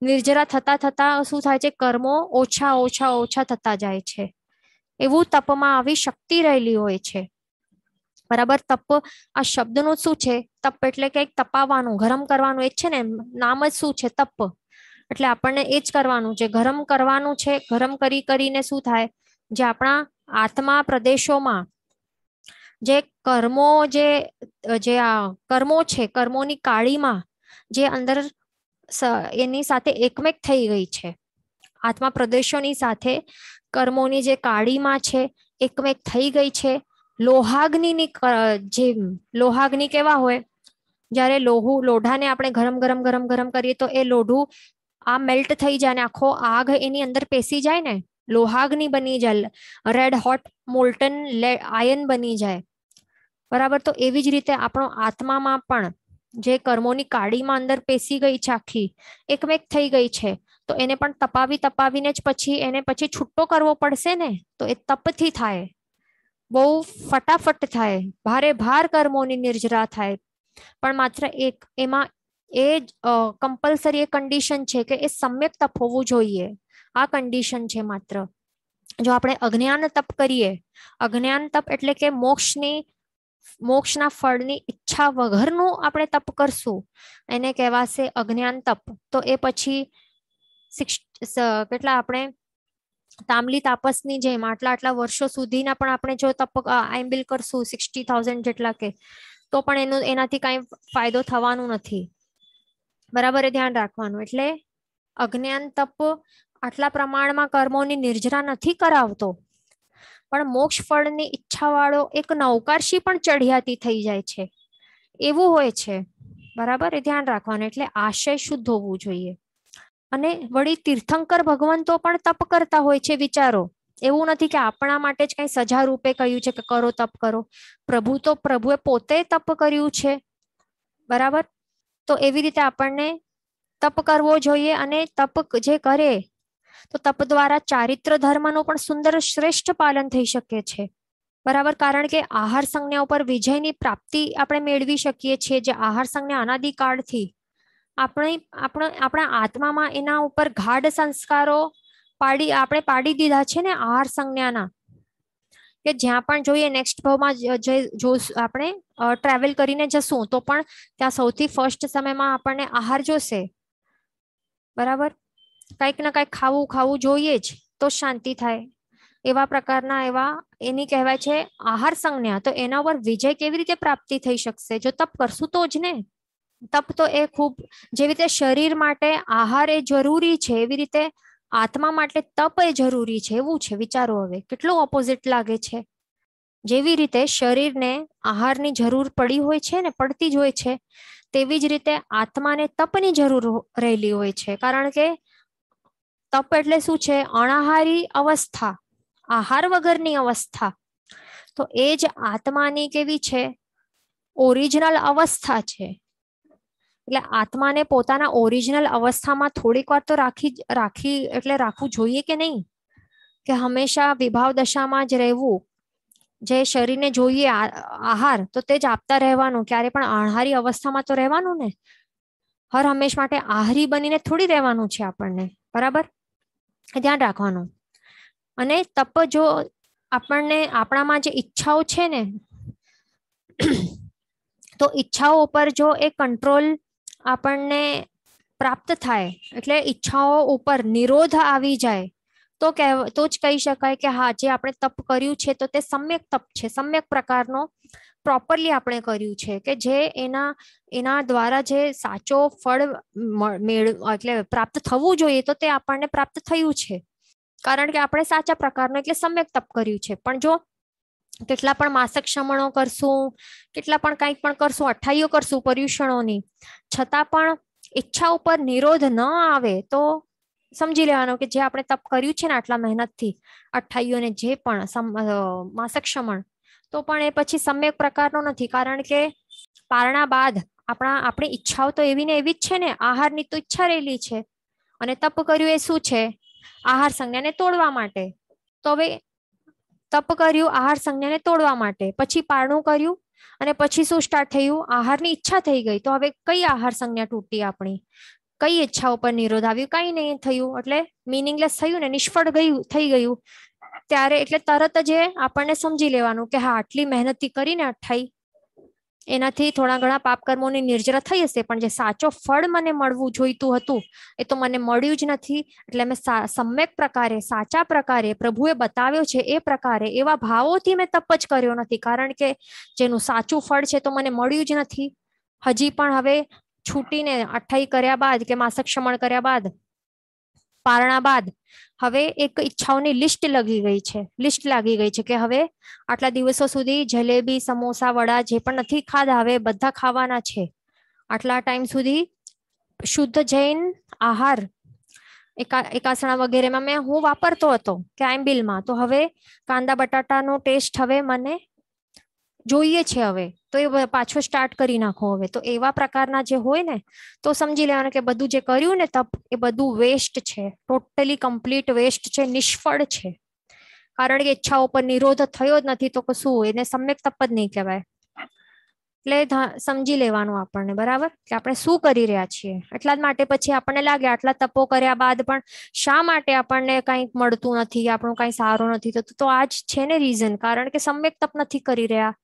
Speaker 1: નિર્જરા થતા થતા શું થાય છે કર્મો ઓછા ઓછા ઓછા થતા જાય છે એવું તપમાં આવી શક્તિ રહેલી હોય છે બરાબર તપ આ શબ્દનું શું છે તપ એટલે કંઈક તપાવવાનું ગરમ કરવાનું એ છે ને નામ જ શું છે તપ એટલે આપણને એ જ કરવાનું છે ગરમ કરવાનું છે ગરમ કરી કરીને શું થાય જે આપણા આત્મા પ્રદેશોમાં જે કર્મો જે જે આ કર્મો છે કર્મોની કાળીમાં જે અંદર એની સાથે એકમેક થઈ ગઈ છે આત્મા પ્રદેશોની સાથે કર્મોની જે કાળીમાં છે એકમેક થઈ ગઈ છે લોહાગ્નિની જે લોહાગ્નિ કેવા હોય જ્યારે લોહુ લોઢાને આપણે ગરમ ગરમ ગરમ ગરમ કરીએ તો એ લોઢું આ મેલ્ટ થઈ જાય ને આખો આગ એની અંદર પેસી જાય ને લોહાગની બની જાય રેડ હોટ મોલ્ટન આયન બની જાય બરાબર તો એવી જ રીતે આપણો આત્મામાં પણ જે કર્મોની કાળીમાં અંદર પેસી ગઈ છે આખી એકમેક થઈ ગઈ છે તો એને પણ તપાવી તપાવીને જ પછી એને પછી છૂટો કરવો પડશે ને તો એ તપથી થાય બહુ ફટાફટ થાય ભારે ભાર કર્મોની નિર્જરા થાય પણ માત્ર એક એમાં એ કમ્પલસરી એ કન્ડિશન છે કે એ સમ્યક તપ હોવું જોઈએ આ કન્ડિશન છે માત્ર જો આપણે અજ્ઞાન તપ કરીએ અજ્ઞાન તપ એટલે કે મોક્ષની મોક્ષના ફળની ઈચ્છા વગરનું આપણે તપ કરશું એને કહેવાશે અજ્ઞાન તપ તો એ પછી કેટલા આપણે તામલી તાપસની જેમ આટલા આટલા વર્ષો સુધીના પણ આપણે જો તપ બિલ કરશું સિક્સટી થાઉઝન્ડ જેટલા કે તો પણ એનું એનાથી કાંઈ ફાયદો થવાનું નથી બરાબર ધ્યાન રાખવાનું એટલે અજ્ઞાન તપ આટલા પ્રમાણમાં કર્મોની નિર્જરા નથી કરાવતો પણ મોક્ષ ફળની ઈચ્છા વાળો એક નૌકારશી પણ ચઢિયાતી થઈ જાય છે એવું હોય છે બરાબર એ ધ્યાન રાખવાનું એટલે આશય શુદ્ધ હોવું જોઈએ અને વળી તીર્થંકર ભગવંતો પણ તપ કરતા હોય છે વિચારો એવું નથી કે આપણા માટે જ કઈ સજા રૂપે કહ્યું છે કે કરો તપ કરો પ્રભુ તો પ્રભુએ પોતે તપ કર્યું છે બરાબર તો એવી રીતે આપણને તપ કરવો જોઈએ અને તપ જે કરે તો તપ દ્વારા ચારિત્ર ધર્મનું પણ સુંદર શ્રેષ્ઠ પાલન થઈ શકે છે બરાબર કારણ કે આહાર સંજ્ઞા ઉપર વિજયની પ્રાપ્તિ આપણે મેળવી શકીએ છીએ જે આહાર સંજ્ઞા અનાદિકાળથી આપણે આપણે આપણા આત્મામાં એના ઉપર ગાઢ સંસ્કારો પાડી આપણે પાડી દીધા છે ને આહાર સંજ્ઞાના કે જ્યાં પણ જોઈએ નેક્સ્ટ ભાવમાં જો આપણે ટ્રાવેલ કરીને જશું તો પણ ત્યાં સૌથી ફર્સ્ટ સમયમાં આપણને આહાર જોશે બરાબર કંઈક ને કંઈક ખાવું ખાવું જોઈએ જ તો શાંતિ થાય એવા પ્રકારના એવા એની કહેવાય છે આહાર સંજ્ઞા તો એના ઉપર વિજય કેવી રીતે પ્રાપ્તિ થઈ શકશે જો તપ કરશું તો જ ને તપ તો એ ખૂબ જેવી રીતે શરીર માટે આહાર એ જરૂરી છે એવી રીતે આત્મા માટે તપ એ જરૂરી છે એવું છે વિચારો હવે કેટલું ઓપોઝિટ લાગે છે જેવી રીતે શરીરને આહારની જરૂર પડી હોય છે ને પડતી જ હોય છે તેવી જ રીતે આત્માને તપની જરૂર રહેલી હોય છે કારણ કે તપ એટલે શું છે અણાહારી અવસ્થા આહાર વગરની અવસ્થા તો એ જ આત્માની કેવી છે ઓરિજિનલ અવસ્થા છે એટલે આત્માને પોતાના ઓરિજિનલ અવસ્થામાં થોડીક વાર તો રાખી રાખી એટલે રાખવું જોઈએ કે નહીં કે હંમેશા વિભાવ દશામાં જ રહેવું જે શરીરને જોઈએ આહાર તો તે જ આપતા રહેવાનું ક્યારે પણ અણહારી અવસ્થામાં તો રહેવાનું ને હર હંમેશ માટે આહારી બનીને થોડી રહેવાનું છે આપણને બરાબર ધ્યાન રાખવાનું અને તપ જો આપણને આપણામાં જે ઈચ્છાઓ છે ને તો ઈચ્છાઓ ઉપર જો એ કંટ્રોલ આપણને પ્રાપ્ત થાય એટલે ઈચ્છાઓ ઉપર નિરોધ આવી જાય તો કહેવ તો જ કહી શકાય કે હા જે આપણે તપ કર્યું છે તો તે સમ્યક તપ છે સમ્યક પ્રકારનો પ્રોપરલી આપણે કર્યું છે કે જે એના એના દ્વારા જે સાચો ફળ મેળ એટલે પ્રાપ્ત થવું જોઈએ તો તે આપણને પ્રાપ્ત થયું છે કારણ કે આપણે સાચા પ્રકારનો એટલે સમ્યક તપ કર્યું છે પણ જો કેટલા પણ માસક ક્ષમણો કરશું કેટલા પણ કંઈક પણ કરશું અઠાઈઓ કરશું પર્યુષણોની છતાં પણ ઈચ્છા ઉપર નિરોધ ન આવે તો સમજી લેવાનો કે જે આપણે તપ કર્યું છે ને આટલા મહેનતથી અઠાઈઓને જે પણ માસક ક્ષમણ તો પણ એ પછી સમ્યક પ્રકારનો નથી કારણ કે પારણા બાદ આપણા આપણી ઈચ્છાઓ તો એવી ને એવી જ છે ને આહારની તો ઈચ્છા રહેલી છે અને તપ કર્યું એ શું છે આહાર સંજ્ઞાને તોડવા માટે તો હવે તપ કર્યું આહાર સંજ્ઞાને તોડવા માટે પછી પારણું કર્યું અને પછી શું સ્ટાર્ટ થયું આહારની ઈચ્છા થઈ ગઈ તો હવે કઈ આહાર સંજ્ઞા તૂટી આપણી કઈ ઈચ્છા ઉપર નિરોધ આવ્યું કઈ નહીં થયું એટલે મિનિંગલેસ થયું ને નિષ્ફળ ગયું થઈ ગયું ત્યારે એટલે તરત જ એ આપણને સમજી લેવાનું કે હા આટલી મહેનતથી કરીને અઠાઈ એનાથી થોડા ઘણા પાપકર્મોની નિર્જરા થઈ હશે પણ જે સાચો ફળ મને મળવું જોઈતું હતું એ તો મને મળ્યું જ નથી એટલે મેં સમ્યક પ્રકારે સાચા પ્રકારે પ્રભુએ બતાવ્યો છે એ પ્રકારે એવા ભાવોથી મેં તપ જ કર્યો નથી કારણ કે જેનું સાચું ફળ છે તો મને મળ્યું જ નથી હજી પણ હવે છૂટીને અઠાઈ કર્યા બાદ કે માસક શ્રમણ કર્યા બાદ પારણા બાદ હવે એક ઈચ્છાઓની લિસ્ટ લાગી ગઈ છે લિસ્ટ લાગી ગઈ છે કે હવે આટલા દિવસો સુધી જલેબી સમોસા વડા જે પણ નથી ખાધા હવે બધા ખાવાના છે આટલા ટાઈમ સુધી શુદ્ધ જૈન આહાર એકા એકાસણા વગેરેમાં મેં હું વાપરતો હતો ક્રાઇમ બિલમાં તો હવે કાંદા બટાટાનો ટેસ્ટ હવે મને જોઈએ છે હવે તો એ પાછો સ્ટાર્ટ કરી નાખો હવે તો એવા પ્રકારના જે હોય ને તો સમજી લેવાનું કે બધું જે કર્યું ને તપ એ બધું વેસ્ટ છે ટોટલી કમ્પ્લીટ વેસ્ટ છે નિષ્ફળ છે કારણ કે ઈચ્છાઓ પર નિરોધ થયો જ નથી તો કશું એને સમ્યક તપ જ નહીં કહેવાય એટલે સમજી લેવાનું આપણને બરાબર કે આપણે શું કરી રહ્યા છીએ એટલા જ માટે પછી આપણને લાગે આટલા તપો કર્યા બાદ પણ શા માટે આપણને કંઈક મળતું નથી આપણું કંઈ સારું નથી તો તો આ જ છે ને રીઝન કારણ કે સમ્યક તપ નથી કરી રહ્યા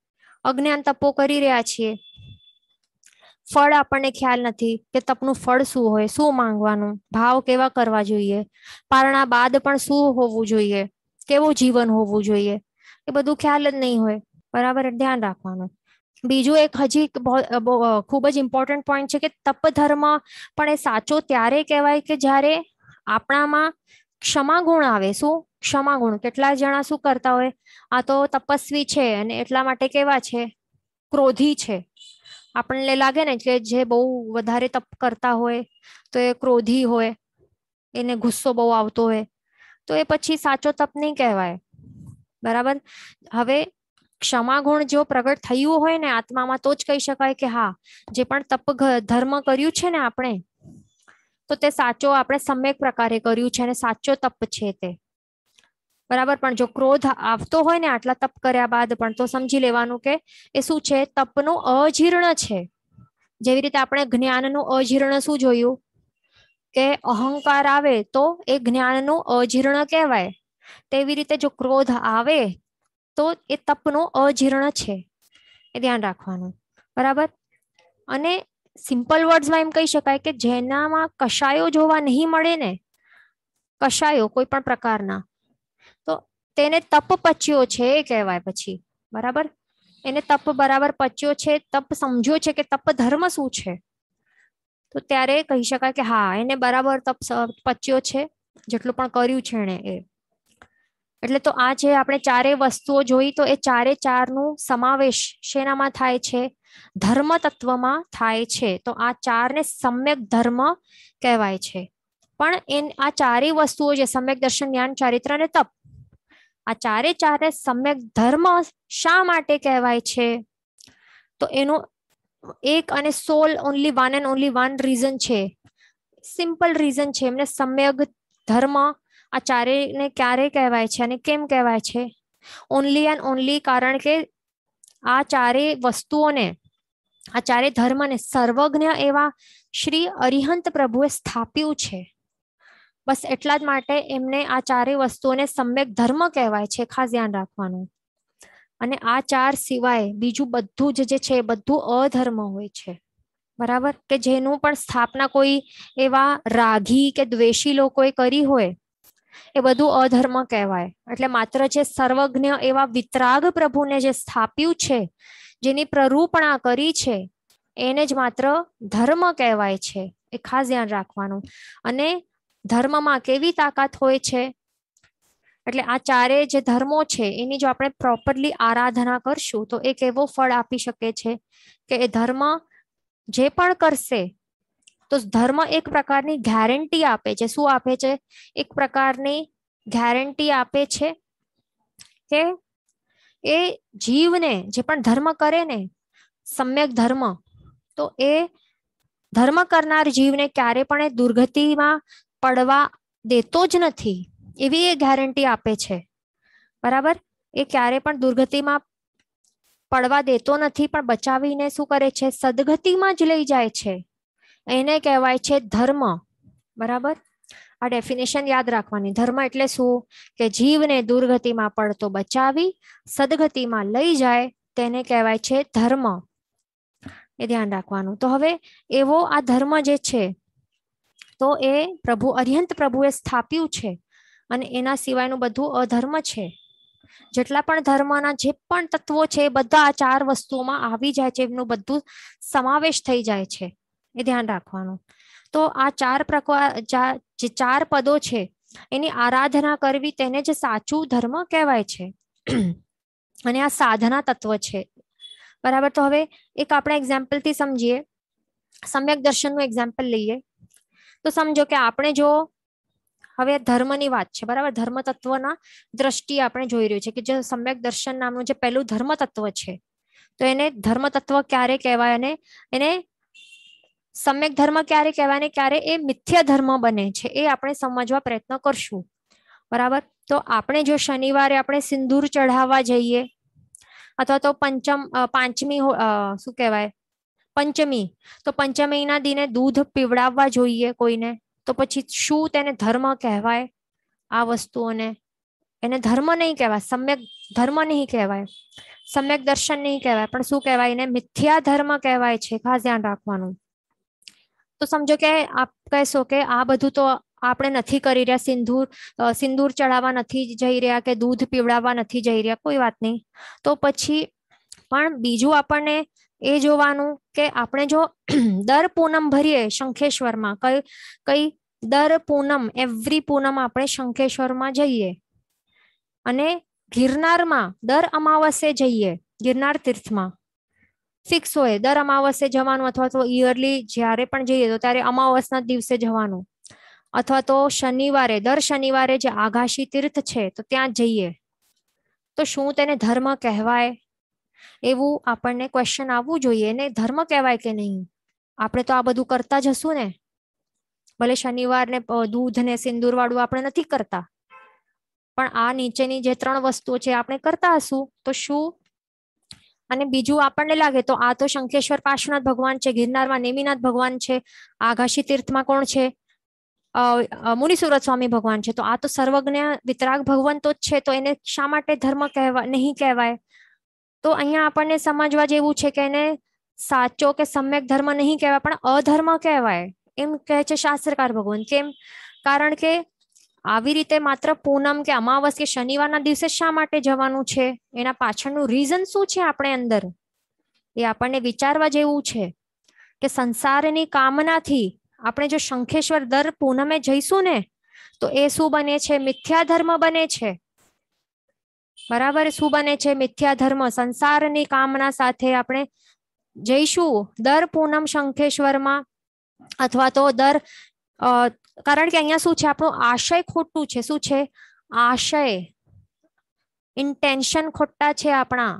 Speaker 1: અજ્ઞાન તપો કરી રહ્યા છીએ ફળ આપણને ખ્યાલ નથી કે તપનું ફળ શું હોય શું માંગવાનું ભાવ કેવા કરવા જોઈએ પારણા બાદ પણ શું હોવું જોઈએ કેવું જીવન હોવું જોઈએ એ બધું ખ્યાલ જ નહીં હોય બરાબર ધ્યાન રાખવાનું બીજું એક હજી ખૂબ જ ઇમ્પોર્ટન્ટ પોઈન્ટ છે કે તપ ધર્મ પણ એ સાચો ત્યારે કહેવાય કે જ્યારે આપણામાં ક્ષમાગુણ આવે શું ક્ષમાગુણ કેટલા જણા શું કરતા હોય આ તો તપસ્વી છે અને એટલા માટે કેવા છે ક્રોધી છે આપણને લાગે ને કે જે બહુ વધારે તપ કરતા હોય તો એ ક્રોધી હોય એને ગુસ્સો બહુ આવતો હોય તો એ પછી સાચો તપ નહીં કહેવાય બરાબર હવે ક્ષમાગુણ જો પ્રગટ થયું હોય ને આત્મામાં તો જ કહી શકાય કે હા જે પણ તપ ધર્મ કર્યું છે ને આપણે તો તે સાચો આપણે સમ્યક પ્રકારે કર્યું છે અને સાચો તપ છે તે બરાબર પણ જો ક્રોધ આવતો હોય ને આટલા તપ કર્યા બાદ પણ તો સમજી લેવાનું કે એ શું છે તપનું અજીર્ણ છે જેવી રીતે આપણે જ્ઞાનનું અજીર્ણ શું જોયું કે અહંકાર આવે તો એ જ્ઞાનનું અજીર્ણ કહેવાય તેવી રીતે જો ક્રોધ આવે તો એ તપનું અજીર્ણ છે એ ધ્યાન રાખવાનું બરાબર અને સિમ્પલ વર્ડ્સમાં એમ કહી શકાય કે જેનામાં કશાયો જોવા નહીં મળે ને કશાયો કોઈ પણ પ્રકારના તો તેને તપ પચ્યો છે એ કહેવાય પછી બરાબર એને તપ બરાબર પચ્યો છે તપ સમજ્યો છે કે તપ ધર્મ શું છે તો ત્યારે કહી શકાય કે હા એને બરાબર તપ પચ્યો છે જેટલું પણ કર્યું છે એણે એ એટલે તો આ જે આપણે ચારે વસ્તુઓ જોઈ તો એ ચારે ચારનું સમાવેશ શેનામાં થાય છે ધર્મ તત્વમાં થાય છે તો આ ચારને સમ્યક ધર્મ કહેવાય છે પણ એ આ ચારેય વસ્તુઓ જે સમ્યક દર્શન જ્ઞાન ચારિત્ર અને તપ આ ચારે ચારે સમ્યક ધર્મ શા માટે કહેવાય છે તો એનું એક અને sole only one and only one reason છે સિમ્પલ રીઝન છે એમને સમ્યક ધર્મ આ ચારેને ક્યારે કહેવાય છે અને કેમ કહેવાય છે ઓનલી એન્ડ ઓનલી કારણ કે આ ચારેય વસ્તુઓને આ ચારે ધર્મને સર્વજ્ઞ એવા શ્રી અરિહંત પ્રભુએ સ્થાપ્યું છે બસ એટલા જ માટે એમને આ ચારેય વસ્તુઓને સમ્યક ધર્મ કહેવાય છે ખાસ ધ્યાન રાખવાનું અને આ ચાર સિવાય બીજું બધું જ જે છે બધું અધર્મ હોય છે બરાબર કે જેનું પણ સ્થાપના કોઈ એવા રાગી કે દ્વેષી લોકોએ કરી હોય એ બધું અધર્મ કહેવાય એટલે માત્ર જે સર્વજ્ઞ એવા વિતરાગ પ્રભુને જે સ્થાપ્યું છે જેની પ્રરૂપણા કરી છે એને જ માત્ર ધર્મ કહેવાય છે એ ખાસ ધ્યાન રાખવાનું અને ધર્મમાં કેવી તાકાત હોય છે એટલે આ ચારે જે ધર્મો છે એની જો આપણે પ્રોપરલી આરાધના કરશું તો એક એવો ફળ આપી શકે છે કે એ ધર્મ જે પણ કરશે તો ધર્મ એક પ્રકારની ગેરંટી આપે છે શું આપે છે એક પ્રકારની ગેરંટી આપે છે કે એ જીવને જે પણ ધર્મ કરે ને સમ્યક ધર્મ તો એ ધર્મ કરનાર જીવને ક્યારે પણ એ દુર્ગતિમાં પડવા દેતો જ નથી એવી એ ગેરંટી આપે છે બરાબર એ ક્યારે પણ દુર્ગતિમાં પડવા દેતો નથી પણ બચાવીને શું કરે છે સદગતિમાં જ લઈ જાય છે એને કહેવાય છે ધર્મ બરાબર આ ડેફિનેશન યાદ રાખવાની ધર્મ એટલે શું કે જીવને દુર્ગતિમાં પડતો બચાવી સદગતિમાં લઈ જાય તેને કહેવાય છે ધર્મ એ ધ્યાન રાખવાનું તો હવે એવો આ ધર્મ જે છે તો એ પ્રભુ અરિયંત પ્રભુએ સ્થાપ્યું છે અને એના સિવાયનું બધું અધર્મ છે જેટલા પણ ધર્મના જે પણ તત્વો છે એ બધા આ ચાર વસ્તુઓમાં આવી જાય છે એમનું બધું સમાવેશ થઈ જાય છે એ ધ્યાન રાખવાનું તો આ ચાર પ્રકાર જે ચાર પદો છે એની આરાધના કરવી તેને જ સાચું ધર્મ કહેવાય છે અને આ સાધના તત્વ છે બરાબર તો હવે એક આપણે એક્ઝામ્પલથી સમજીએ સમ્યક દર્શનનું એક્ઝામ્પલ લઈએ તો સમજો કે આપણે જો હવે ધર્મની વાત છે બરાબર ધર્મ તત્વના દ્રષ્ટિએ આપણે જોઈ રહ્યું છે કે જે સમ્યક દર્શન નામનું જે પહેલું ધર્મ તત્વ છે તો એને ધર્મ તત્વ ક્યારે કહેવાય અને એને સમ્યક ધર્મ ક્યારે કહેવાય ને ક્યારે એ મિથ્યા ધર્મ બને છે એ આપણે સમજવા પ્રયત્ન કરશું બરાબર તો આપણે જો શનિવારે આપણે સિંદૂર ચઢાવવા જઈએ અથવા તો પંચમ પાંચમી શું કહેવાય પંચમી તો પંચમીના દિને દૂધ પીવડાવવા જોઈએ કોઈને તો પછી શું તેને ધર્મ કહેવાય આ વસ્તુઓને એને ધર્મ નહીં કહેવાય સમ્યક ધર્મ નહીં કહેવાય સમ્યક દર્શન નહીં કહેવાય પણ શું કહેવાય એને મિથ્યા ધર્મ કહેવાય છે ખાસ ધ્યાન રાખવાનું તો સમજો કે આપ કહેશો કે આ બધું તો આપણે નથી કરી રહ્યા સિંદૂર સિંદૂર ચડાવવા નથી જઈ રહ્યા કે દૂધ પીવડાવવા નથી જઈ રહ્યા કોઈ વાત નહીં તો પછી પણ બીજું આપણને એ જોવાનું કે આપણે જો દર પૂનમ ભરીએ શંખેશ્વરમાં કઈ કઈ દર પૂનમ એવરી પૂનમ આપણે શંખેશ્વરમાં જઈએ અને ગિરનારમાં દર અમાવાસ્યે જઈએ ગિરનાર તીર્થમાં ફિક્સ હોય દર અમાવસે જવાનું અથવા તો ઇયરલી જ્યારે પણ જઈએ તો ત્યારે અમાવસના દિવસે જવાનું અથવા તો શનિવારે દર શનિવારે જે આગાશી તીર્થ છે તો ત્યાં જઈએ તો શું તેને ધર્મ કહેવાય એવું આપણને ક્વેશ્ચન આવવું જોઈએ ને ધર્મ કહેવાય કે નહીં આપણે તો આ બધું કરતા જ હશું ને ભલે શનિવારને દૂધ ને સિંદૂર વાળું આપણે નથી કરતા પણ આ નીચેની જે ત્રણ વસ્તુઓ છે આપણે કરતા હશું તો શું અને બીજું આપણને લાગે તો આ તો શંખેશ્વર પાર્શ્વનાથ ભગવાન છે ગિરનારમાં નેમિનાથ ભગવાન છે આઘાશી તીર્થમાં કોણ છે મુનિ સ્વામી ભગવાન છે તો આ તો સર્વજ્ઞ વિતરાગ ભગવંતો જ છે તો એને શા માટે ધર્મ કહેવા નહીં કહેવાય તો અહીંયા આપણને સમજવા જેવું છે કે એને સાચો કે સમ્યક ધર્મ નહીં કહેવાય પણ અધર્મ કહેવાય એમ કહે છે શાસ્ત્રકાર ભગવાન કેમ કારણ કે આવી રીતે માત્ર પૂનમ કે અમાવસ કે શનિવારના દિવસે શા માટે જવાનું છે એના પાછળનું રીઝન શું છે આપણે અંદર એ આપણને વિચારવા જેવું છે કે સંસારની કામનાથી આપણે જો શંખેશ્વર દર પૂનમે જઈશું ને તો એ શું બને છે મિથ્યા ધર્મ બને છે બરાબર શું બને છે મિથ્યા ધર્મ સંસારની કામના સાથે આપણે જઈશું દર પૂનમ શંખેશ્વરમાં અથવા તો દર કારણ કે અહીંયા શું છે આપણું આશય ખોટું છે શું છે આશય ઇન્ટેન્શન ખોટા છે આપણા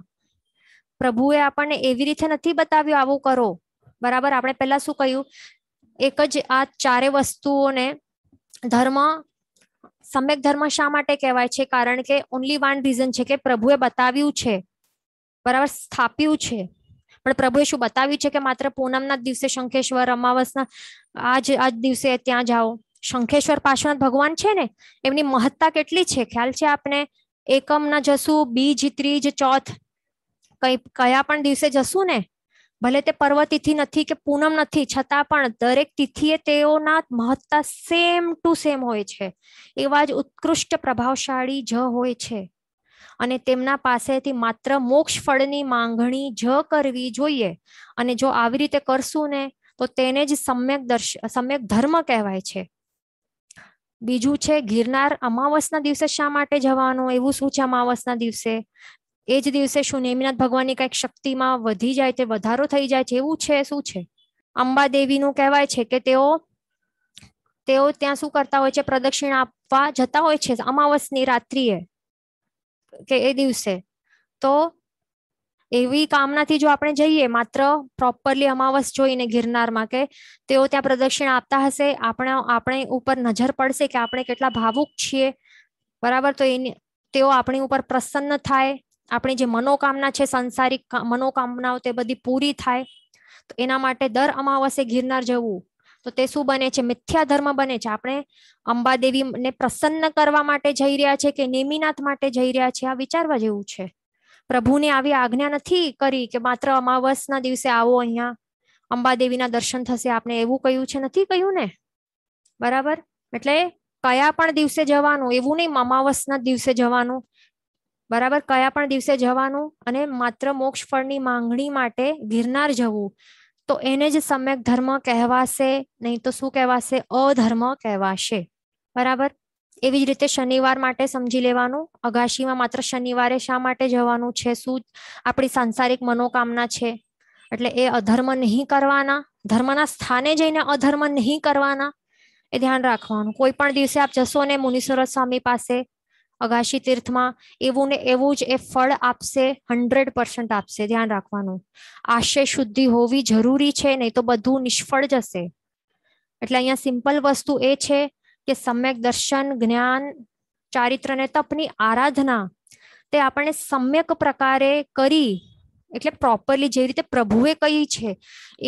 Speaker 1: પ્રભુએ આપણને એવી રીતે નથી બતાવ્યું આવું કરો બરાબર આપણે પહેલા શું કહ્યું એક જ આ ચારે વસ્તુઓને ધર્મ સમ્યક ધર્મ શા માટે કહેવાય છે કારણ કે ઓનલી વન રીઝન છે કે પ્રભુએ બતાવ્યું છે બરાબર સ્થાપ્યું છે પણ પ્રભુએ શું બતાવ્યું છે કે માત્ર પૂનમના દિવસે શંખેશ્વર અમાવસના આજ આજ દિવસે ત્યાં જાઓ શંખેશ્વર પાર્શ્વનાથ ભગવાન છે ને એમની મહત્તા કેટલી છે ખ્યાલ છે આપણે એકમના જશું બીજ ત્રીજ ચોથ કઈ કયા પણ દિવસે જશું ને ભલે તે પર્વ તિથિ નથી કે પૂનમ નથી છતાં પણ દરેક તિથિએ તેઓના મહત્તા સેમ ટુ સેમ હોય છે એવા જ ઉત્કૃષ્ટ પ્રભાવશાળી જ હોય છે અને તેમના પાસેથી માત્ર મોક્ષ ફળની માંગણી જ કરવી જોઈએ અને જો આવી રીતે કરશું ને તો તેને જ સમ્યક દર્શ સમ્યક ધર્મ કહેવાય છે બીજું છે ગિરનાર અમાવસના દિવસે શા માટે જવાનું એવું શું છે અમાવસના દિવસે એ જ દિવસે શું નેમિનાથ ભગવાનની કંઈક શક્તિમાં વધી જાય તે વધારો થઈ જાય છે એવું છે શું છે અંબા દેવીનું કહેવાય છે કે તેઓ તેઓ ત્યાં શું કરતા હોય છે પ્રદક્ષિણા આપવા જતા હોય છે અમાવસની રાત્રિએ કે એ દિવસે તો એવી કામનાથી જો આપણે જઈએ માત્ર પ્રોપરલી અમાવસ જોઈને ગિરનારમાં કે તેઓ ત્યાં પ્રદક્ષિણા આપતા હશે આપણે આપણે ઉપર નજર પડશે કે આપણે કેટલા ભાવુક છીએ બરાબર તો એની તેઓ આપણી ઉપર પ્રસન્ન થાય આપણી જે મનોકામના છે સંસારિક મનોકામનાઓ તે બધી પૂરી થાય તો એના માટે દર અમાવસે ગિરનાર જવું તો તે શું બને છે મિથ્યા ધર્મ બને છે આપણે અંબાદેવી ને પ્રસન્ન કરવા માટે જઈ રહ્યા છે કે નેમિનાથ માટે જઈ રહ્યા છે આ વિચારવા જેવું છે પ્રભુને આવી આજ્ઞા નથી કરી કે માત્ર અમાવસના દિવસે આવો અહીંયા અંબાદેવીના દર્શન થશે આપણે એવું કહ્યું છે નથી કહ્યું ને બરાબર એટલે કયા પણ દિવસે જવાનું એવું નહીં અમાવસના દિવસે જવાનું બરાબર કયા પણ દિવસે જવાનું અને માત્ર મોક્ષ ફળની માંગણી માટે ગિરનાર જવું તો એને જ સમ્યક ધર્મ કહેવાશે નહીં તો શું કહેવાશે અધર્મ કહેવાશે બરાબર એવી જ રીતે શનિવાર માટે સમજી લેવાનું અગાશીમાં માત્ર શનિવારે શા માટે જવાનું છે શું આપણી સાંસારિક મનોકામના છે એટલે એ અધર્મ નહીં કરવાના ધર્મના સ્થાને જઈને અધર્મ નહીં કરવાના એ ધ્યાન રાખવાનું કોઈ પણ દિવસે આપ જશો ને મુનીશ્વર સ્વામી પાસે અગાશી તીર્થમાં એવું ને એવું જ એ ફળ આપશે હંડ્રેડ પર્સન્ટ આપશે ધ્યાન રાખવાનું આશય શુદ્ધિ હોવી જરૂરી છે નહીં તો બધું નિષ્ફળ જશે એટલે અહીંયા સિમ્પલ વસ્તુ એ છે કે સમ્યક દર્શન જ્ઞાન ચારિત્ર ને તપની આરાધના તે આપણે સમ્યક પ્રકારે કરી એટલે પ્રોપરલી જે રીતે પ્રભુએ કહી છે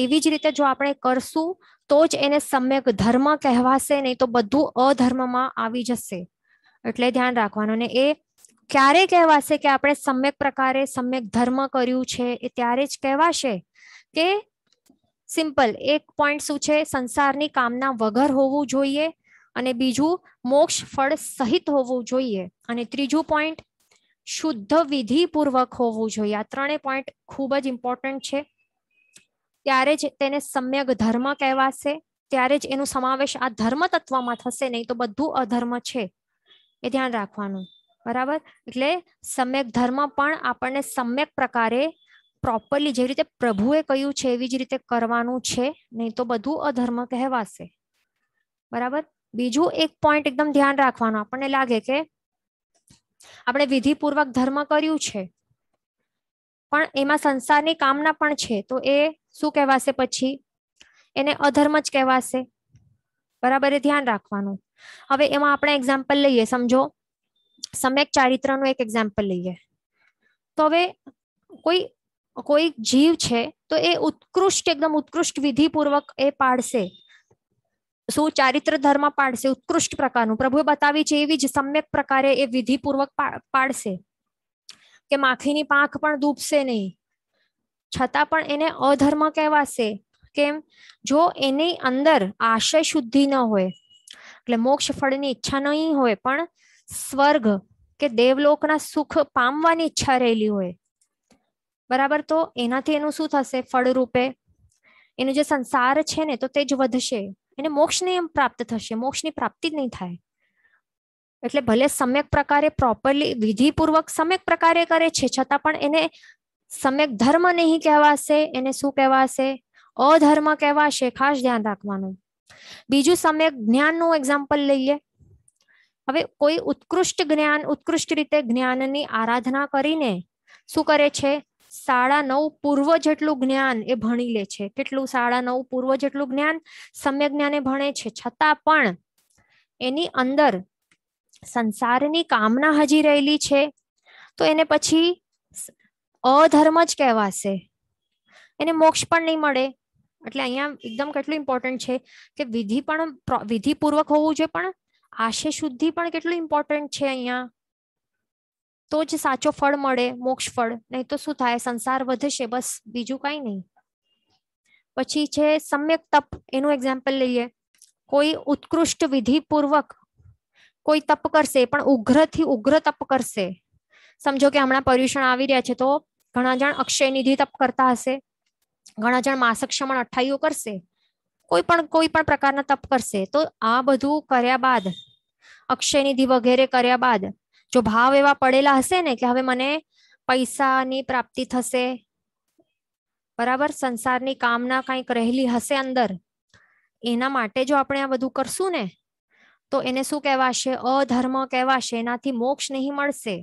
Speaker 1: એવી જ રીતે જો આપણે કરશું તો જ એને સમ્યક ધર્મ કહેવાશે નહીં તો બધું અધર્મમાં આવી જશે એટલે ધ્યાન રાખવાનું ને એ ક્યારે કહેવાશે કે આપણે સમ્યક પ્રકારે સમ્યક ધર્મ કર્યું છે એ ત્યારે જ કહેવાશે કે સિમ્પલ એક પોઈન્ટ શું છે સંસારની કામના વગર હોવું જોઈએ અને બીજું મોક્ષ ફળ સહિત હોવું જોઈએ અને ત્રીજું પોઈન્ટ શુદ્ધ વિધિપૂર્વક હોવું જોઈએ આ ત્રણેય પોઈન્ટ ખૂબ જ ઇમ્પોર્ટન્ટ છે ત્યારે જ તેને સમ્યક ધર્મ કહેવાશે ત્યારે જ એનો સમાવેશ આ ધર્મ તત્વમાં થશે નહીં તો બધું અધર્મ છે એ ધ્યાન રાખવાનું બરાબર એટલે સમ્યક ધર્મ પણ આપણને સમ્યક પ્રકારે પ્રોપરલી જેવી રીતે પ્રભુએ કહ્યું છે એવી જ રીતે કરવાનું છે નહીં તો બધું અધર્મ કહેવાશે બરાબર બીજું એક પોઈન્ટ એકદમ ધ્યાન રાખવાનું આપણને લાગે કે આપણે વિધિપૂર્વક ધર્મ કર્યું છે પણ એમાં સંસારની કામના પણ છે તો એ શું કહેવાશે પછી એને અધર્મ જ કહેવાશે બરાબર એ ધ્યાન રાખવાનું હવે એમાં આપણે એક્ઝામ્પલ લઈએ સમજો સમ્યક ચારિત્રનું એક એક્ઝામ્પલ લઈએ તો હવે કોઈ કોઈ જીવ છે તો એ ઉત્કૃષ્ટ એકદમ ઉત્કૃષ્ટ વિધિપૂર્વક એ પાડશે શું ચારિત્ર ધર્મ પાડશે ઉત્કૃષ્ટ પ્રકારનું પ્રભુએ બતાવી છે એવી જ સમ્યક પ્રકારે એ વિધિપૂર્વક પાડશે કે માખીની પાંખ પણ દૂબશે નહીં છતાં પણ એને અધર્મ કહેવાશે કેમ જો એની અંદર આશય શુદ્ધિ ન હોય એટલે મોક્ષ ફળની ઈચ્છા નહીં હોય પણ સ્વર્ગ કે દેવલોકના સુખ પામવાની ઈચ્છા રહેલી હોય બરાબર તો એનાથી એનું શું થશે ફળરૂપે એનું જે સંસાર છે ને તો તે જ વધશે એને મોક્ષને એમ પ્રાપ્ત થશે મોક્ષની પ્રાપ્તિ જ નહીં થાય એટલે ભલે સમ્યક પ્રકારે પ્રોપરલી વિધિપૂર્વક સમ્યક પ્રકારે કરે છે છતાં પણ એને સમ્યક ધર્મ નહીં કહેવાશે એને શું કહેવાશે અધર્મ કહેવાશે ખાસ ધ્યાન રાખવાનું બીજું સમય જ્ઞાનનું એક્ઝામ્પલ લઈએ હવે કોઈ ઉત્કૃષ્ટ જ્ઞાન ઉત્કૃષ્ટ રીતે જ્ઞાનની આરાધના કરીને શું કરે છે સાડા નવ પૂર્વ જેટલું જ્ઞાન એ ભણી લે છે કેટલું સાડા નવ પૂર્વ જેટલું જ્ઞાન સમ્યક જ્ઞાને ભણે છે છતાં પણ એની અંદર સંસારની કામના હજી રહેલી છે તો એને પછી અધર્મ જ કહેવાશે એને મોક્ષ પણ નહીં મળે એટલે અહીંયા એકદમ કેટલું ઇમ્પોર્ટન્ટ છે કે વિધિ પણ વિધિપૂર્વક હોવું જોઈએ પણ આશય શુદ્ધિ પણ કેટલું ઇમ્પોર્ટન્ટ છે અહીંયા તો જ સાચો ફળ મળે મોક્ષ ફળ નહીં તો શું થાય સંસાર વધશે બસ બીજું કાંઈ નહીં પછી છે સમ્યક તપ એનું એક્ઝામ્પલ લઈએ કોઈ ઉત્કૃષ્ટ વિધિપૂર્વક કોઈ તપ કરશે પણ ઉગ્રથી ઉગ્ર તપ કરશે સમજો કે હમણાં પર્યુષણ આવી રહ્યા છે તો ઘણા જણ અક્ષય નિધિ તપ કરતા હશે ઘણા જણ માસક્ષમણ અઠાઈઓ કરશે કોઈ પણ કોઈ પણ પ્રકારના તપ કરશે તો આ બધું કર્યા બાદ અક્ષયનિધિ વગેરે કર્યા બાદ જો ભાવ એવા પડેલા હશે ને કે હવે મને પૈસાની પ્રાપ્તિ થશે બરાબર સંસારની કામના કંઈક રહેલી હશે અંદર એના માટે જો આપણે આ બધું કરશું ને તો એને શું કહેવાશે અધર્મ કહેવાશે એનાથી મોક્ષ નહીં મળશે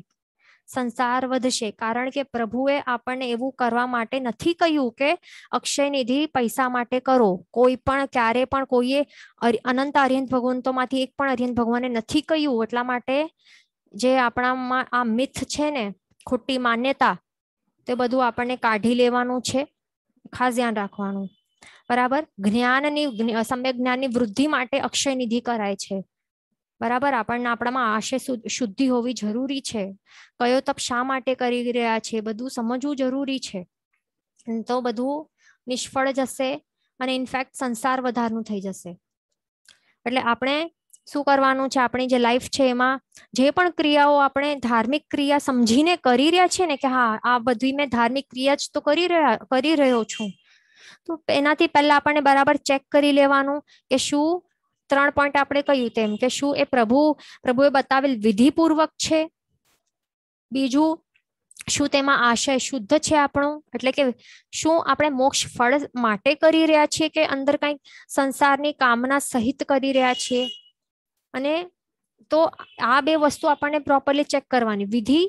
Speaker 1: સંસાર વધશે કારણ કે પ્રભુએ આપણને એવું કરવા માટે નથી કહ્યું કે અક્ષય નિધિ પૈસા માટે કરો કોઈ પણ ક્યારે પણ કોઈએ અનંત આર્યન ભગવંતોમાંથી એક પણ આર્યન ભગવાને નથી કહ્યું એટલા માટે જે આપણામાં આ મિથ છે ને ખોટી માન્યતા તે બધું આપણને કાઢી લેવાનું છે ખાસ ધ્યાન રાખવાનું બરાબર જ્ઞાનની સમ્યક જ્ઞાનની વૃદ્ધિ માટે અક્ષય નિધિ કરાય છે બરાબર આપણને આપણામાં આશય શુદ્ધિ હોવી જરૂરી છે કયો તપ શા માટે કરી રહ્યા છે બધું સમજવું જરૂરી છે તો બધું નિષ્ફળ જશે અને ઇનફેક્ટ સંસાર વધારનું થઈ જશે એટલે આપણે શું કરવાનું છે આપણી જે લાઈફ છે એમાં જે પણ ક્રિયાઓ આપણે ધાર્મિક ક્રિયા સમજીને કરી રહ્યા છીએ ને કે હા આ બધી મેં ધાર્મિક ક્રિયા જ તો કરી રહ્યા કરી રહ્યો છું તો એનાથી પહેલા આપણને બરાબર ચેક કરી લેવાનું કે શું ત્રણ પોઈન્ટ આપણે કહ્યું તેમ કે શું એ પ્રભુ પ્રભુએ બતાવેલ વિધિપૂર્વક છે બીજું શું તેમાં આશય શુદ્ધ છે આપણો એટલે કે શું આપણે મોક્ષ ફળ માટે કરી રહ્યા છીએ કે અંદર કંઈક સંસારની કામના સહિત કરી રહ્યા છીએ અને તો આ બે વસ્તુ આપણને પ્રોપરલી ચેક કરવાની વિધિ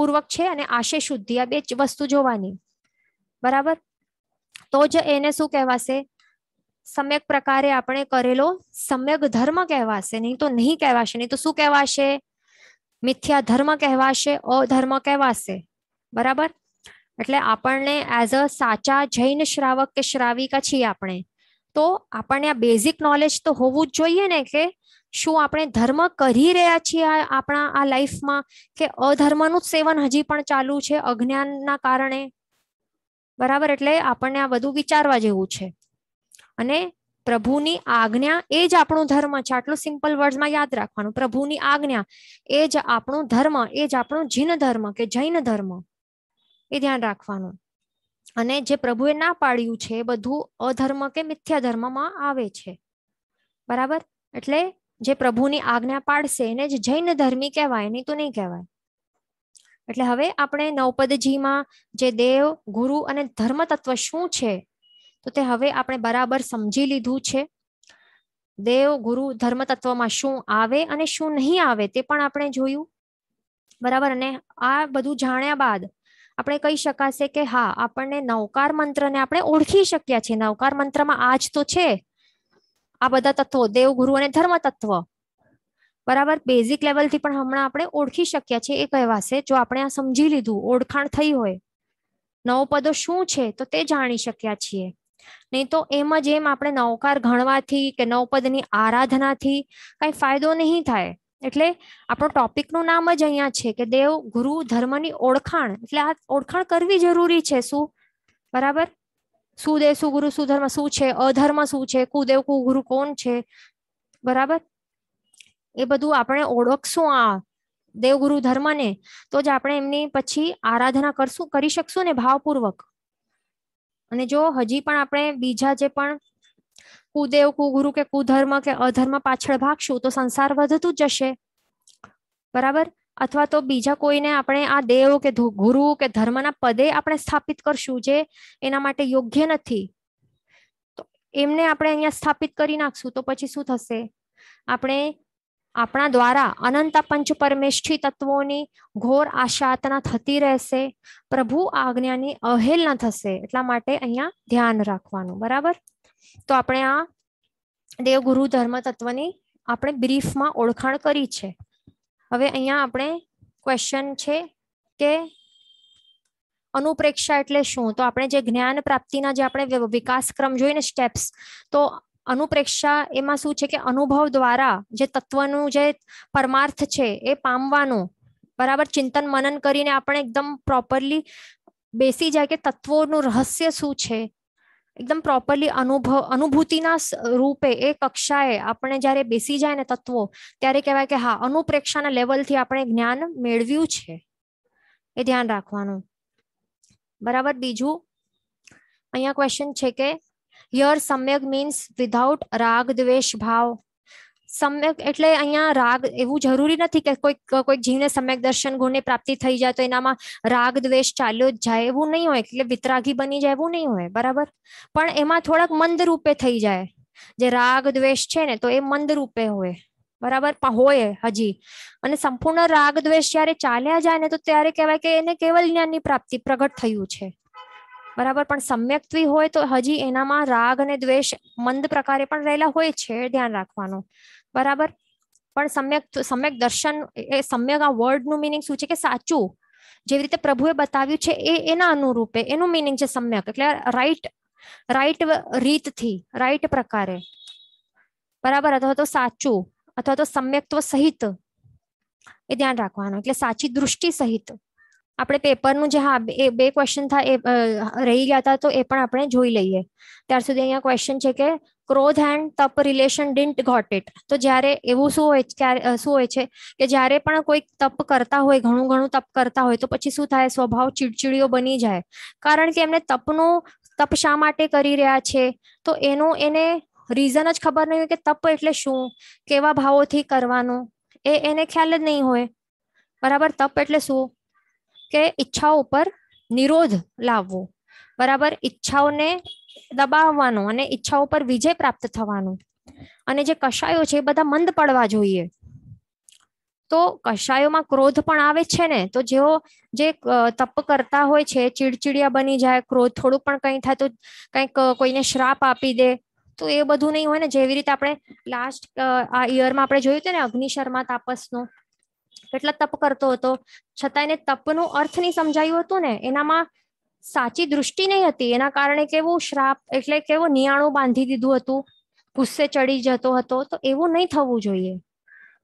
Speaker 1: પૂર્વક છે અને આશય શુદ્ધિ આ બે વસ્તુ જોવાની બરાબર તો જ એને શું કહેવાશે સમ્યક પ્રકારે આપણે કરેલો સમ્યક ધર્મ કહેવાશે નહીં તો નહીં કહેવાશે નહીં તો શું કહેવાશે મિથ્યા ધર્મ કહેવાશે અધર્મ કહેવાશે બરાબર એટલે આપણને એઝ અ સાચા જૈન શ્રાવક કે શ્રાવિકા છીએ આપણે તો આપણને આ બેઝિક નોલેજ તો હોવું જ જોઈએ ને કે શું આપણે ધર્મ કરી રહ્યા છીએ આપણા આ લાઈફમાં કે અધર્મનું સેવન હજી પણ ચાલુ છે અજ્ઞાનના કારણે બરાબર એટલે આપણને આ બધું વિચારવા જેવું છે અને પ્રભુની આજ્ઞા એ જ આપણો ધર્મ છે આટલું સિમ્પલ વર્ડ્સમાં યાદ રાખવાનું પ્રભુની આજ્ઞા એ જ આપણો ધર્મ એ જ આપણો જીન ધર્મ કે જૈન ધર્મ એ ધ્યાન રાખવાનું અને જે પ્રભુએ ના પાડ્યું છે એ બધું અધર્મ કે મિથ્યા ધર્મમાં આવે છે બરાબર એટલે જે પ્રભુની આજ્ઞા પાડશે એને જ જૈન ધર્મી કહેવાય નહીં તો નહીં કહેવાય એટલે હવે આપણે નવપદજીમાં જે દેવ ગુરુ અને ધર્મ તત્વ શું છે તો તે હવે આપણે બરાબર સમજી લીધું છે દેવ ગુરુ ધર્મ તત્વમાં શું આવે અને શું નહીં આવે તે પણ આપણે જોયું બરાબર અને આ બધું જાણ્યા બાદ આપણે કહી શકાશે કે હા આપણને નવકાર મંત્રને આપણે ઓળખી શક્યા છીએ નવકાર મંત્રમાં આજ તો છે આ બધા તત્વો દેવ ગુરુ અને ધર્મ તત્વ બરાબર બેઝિક લેવલથી પણ હમણાં આપણે ઓળખી શક્યા છીએ એ કહેવાશે જો આપણે આ સમજી લીધું ઓળખાણ થઈ હોય નવો પદો શું છે તો તે જાણી શક્યા છીએ નહીં તો એમ જ એમ આપણે નવકાર ગણવાથી કે નવપદની આરાધનાથી કાંઈ ફાયદો નહીં થાય એટલે આપણો ટોપિકનું નામ જ અહીંયા છે કે દેવ ગુરુ ધર્મની ઓળખાણ એટલે આ ઓળખાણ કરવી જરૂરી છે શું બરાબર શું દેવ શું ગુરુ શું ધર્મ શું છે અધર્મ શું છે કુદેવ કુ ગુરુ કોણ છે બરાબર એ બધું આપણે ઓળખશું આ દેવગુરુ ધર્મને તો જ આપણે એમની પછી આરાધના કરશું કરી શકશું ને ભાવપૂર્વક અને જો હજી પણ આપણે બીજા જે પણ કુદેવ કુગુરુ કે કુધર્મ કે અધર્મ પાછળ ભાગશું તો સંસાર વધતું જ જશે બરાબર અથવા તો બીજા કોઈને આપણે આ દેવ કે ગુરુ કે ધર્મના પદે આપણે સ્થાપિત કરશું જે એના માટે યોગ્ય નથી તો એમને આપણે અહીંયા સ્થાપિત કરી નાખશું તો પછી શું થશે આપણે આપણા દ્વારા અનંત પંચ પરમેષ્ઠી તત્વોની ઘોર આશાતના થતી રહેશે પ્રભુ આજ્ઞાની અહેલના થશે એટલા માટે અહીંયા ધ્યાન રાખવાનું બરાબર તો આપણે આ દેવગુરુ ધર્મ તત્વની આપણે બ્રીફમાં ઓળખાણ કરી છે હવે અહીંયા આપણે ક્વેશ્ચન છે કે અનુપ્રેક્ષા એટલે શું તો આપણે જે જ્ઞાન પ્રાપ્તિના જે આપણે વિકાસક્રમ જોઈને સ્ટેપ્સ તો અનુપ્રેક્ષા એમાં શું છે કે અનુભવ દ્વારા જે તત્વનું જે પરમાર્થ છે એ પામવાનું બરાબર ચિંતન મનન કરીને આપણે એકદમ પ્રોપરલી બેસી જાય કે તત્વોનું રહસ્ય શું છે એકદમ પ્રોપરલી અનુભવ અનુભૂતિના રૂપે એ કક્ષાએ આપણે જ્યારે બેસી જાય ને તત્વો ત્યારે કહેવાય કે હા અનુપ્રેક્ષાના લેવલથી આપણે જ્ઞાન મેળવ્યું છે એ ધ્યાન રાખવાનું બરાબર બીજું અહીંયા ક્વેશ્ચન છે કે યર સમ્યક મીન્સ વિધાઉટ રાગ દ્વેષ ભાવ સમ્યક એટલે અહીંયા રાગ એવું જરૂરી નથી કે કોઈ કોઈક જીવને સમ્યક દર્શન ગુણની પ્રાપ્તિ થઈ જાય તો એનામાં રાગ દ્વેષ ચાલ્યો જાય એવું નહીં હોય એટલે વિતરાગી બની જાય એવું નહીં હોય બરાબર પણ એમાં થોડાક મંદ રૂપે થઈ જાય જે રાગ દ્વેષ છે ને તો એ મંદ રૂપે હોય બરાબર હોય હજી અને સંપૂર્ણ રાગ દ્વેષ જયારે ચાલ્યા જાય ને તો ત્યારે કહેવાય કે એને કેવલ જ્ઞાનની પ્રાપ્તિ પ્રગટ થયું છે બરાબર પણ સમ્યક્ત્વી હોય તો હજી એનામાં રાગ અને દ્વેષ મંદ પ્રકારે પણ રહેલા હોય છે ધ્યાન રાખવાનું બરાબર પણ સમ્યક સમ્યક દર્શન એ સમ્યક આ વર્ડનું મીનિંગ શું છે કે સાચું જેવી રીતે પ્રભુએ બતાવ્યું છે એ એના અનુરૂપે એનું મીનિંગ છે સમ્યક એટલે રાઈટ રાઈટ રીતથી રાઈટ પ્રકારે બરાબર અથવા તો સાચું અથવા તો સમ્યક્ત્વ સહિત એ ધ્યાન રાખવાનું એટલે સાચી દૃષ્ટિ સહિત આપણે પેપરનું જે હા એ બે ક્વેશ્ચન થાય એ રહી ગયા હતા તો એ પણ આપણે જોઈ લઈએ ત્યાર સુધી અહીંયા ક્વેશ્ચન છે કે ક્રોધ એન્ડ તપ રિલેશન ડિન્ટ ગોટ ઇટ તો જ્યારે એવું શું હોય ક્યારે શું હોય છે કે જ્યારે પણ કોઈ તપ કરતા હોય ઘણું ઘણું તપ કરતા હોય તો પછી શું થાય સ્વભાવ ચીડચીડીઓ બની જાય કારણ કે એમને તપનું તપ શા માટે કરી રહ્યા છે તો એનું એને રીઝન જ ખબર નહીં હોય કે તપ એટલે શું કેવા ભાવોથી કરવાનું એ એને ખ્યાલ જ નહીં હોય બરાબર તપ એટલે શું કે ઈચ્છાઓ પર નિરોધ લાવવો બરાબર ઈચ્છાઓને દબાવવાનો અને ઈચ્છાઓ પર વિજય પ્રાપ્ત થવાનો અને જે કશાયો છે એ બધા મંદ પડવા જોઈએ તો કશાયોમાં ક્રોધ પણ આવે છે ને તો જેઓ જે તપ કરતા હોય છે ચીડચીડિયા બની જાય ક્રોધ થોડું પણ કંઈ થાય તો કંઈક કોઈને શ્રાપ આપી દે તો એ બધું નહીં હોય ને જેવી રીતે આપણે લાસ્ટ આ યરમાં આપણે જોયું હતું ને અગ્નિશર્મા શર્મા તાપસનું કેટલા તપ કરતો હતો છતાં એને તપનું અર્થ નહીં સમજાયું હતું ને એનામાં સાચી દૃષ્ટિ નહીં હતી એના કારણે કેવો શ્રાપ એટલે કેવું નિયાણું બાંધી દીધું હતું ગુસ્સે ચડી જતો હતો તો એવું નહીં થવું જોઈએ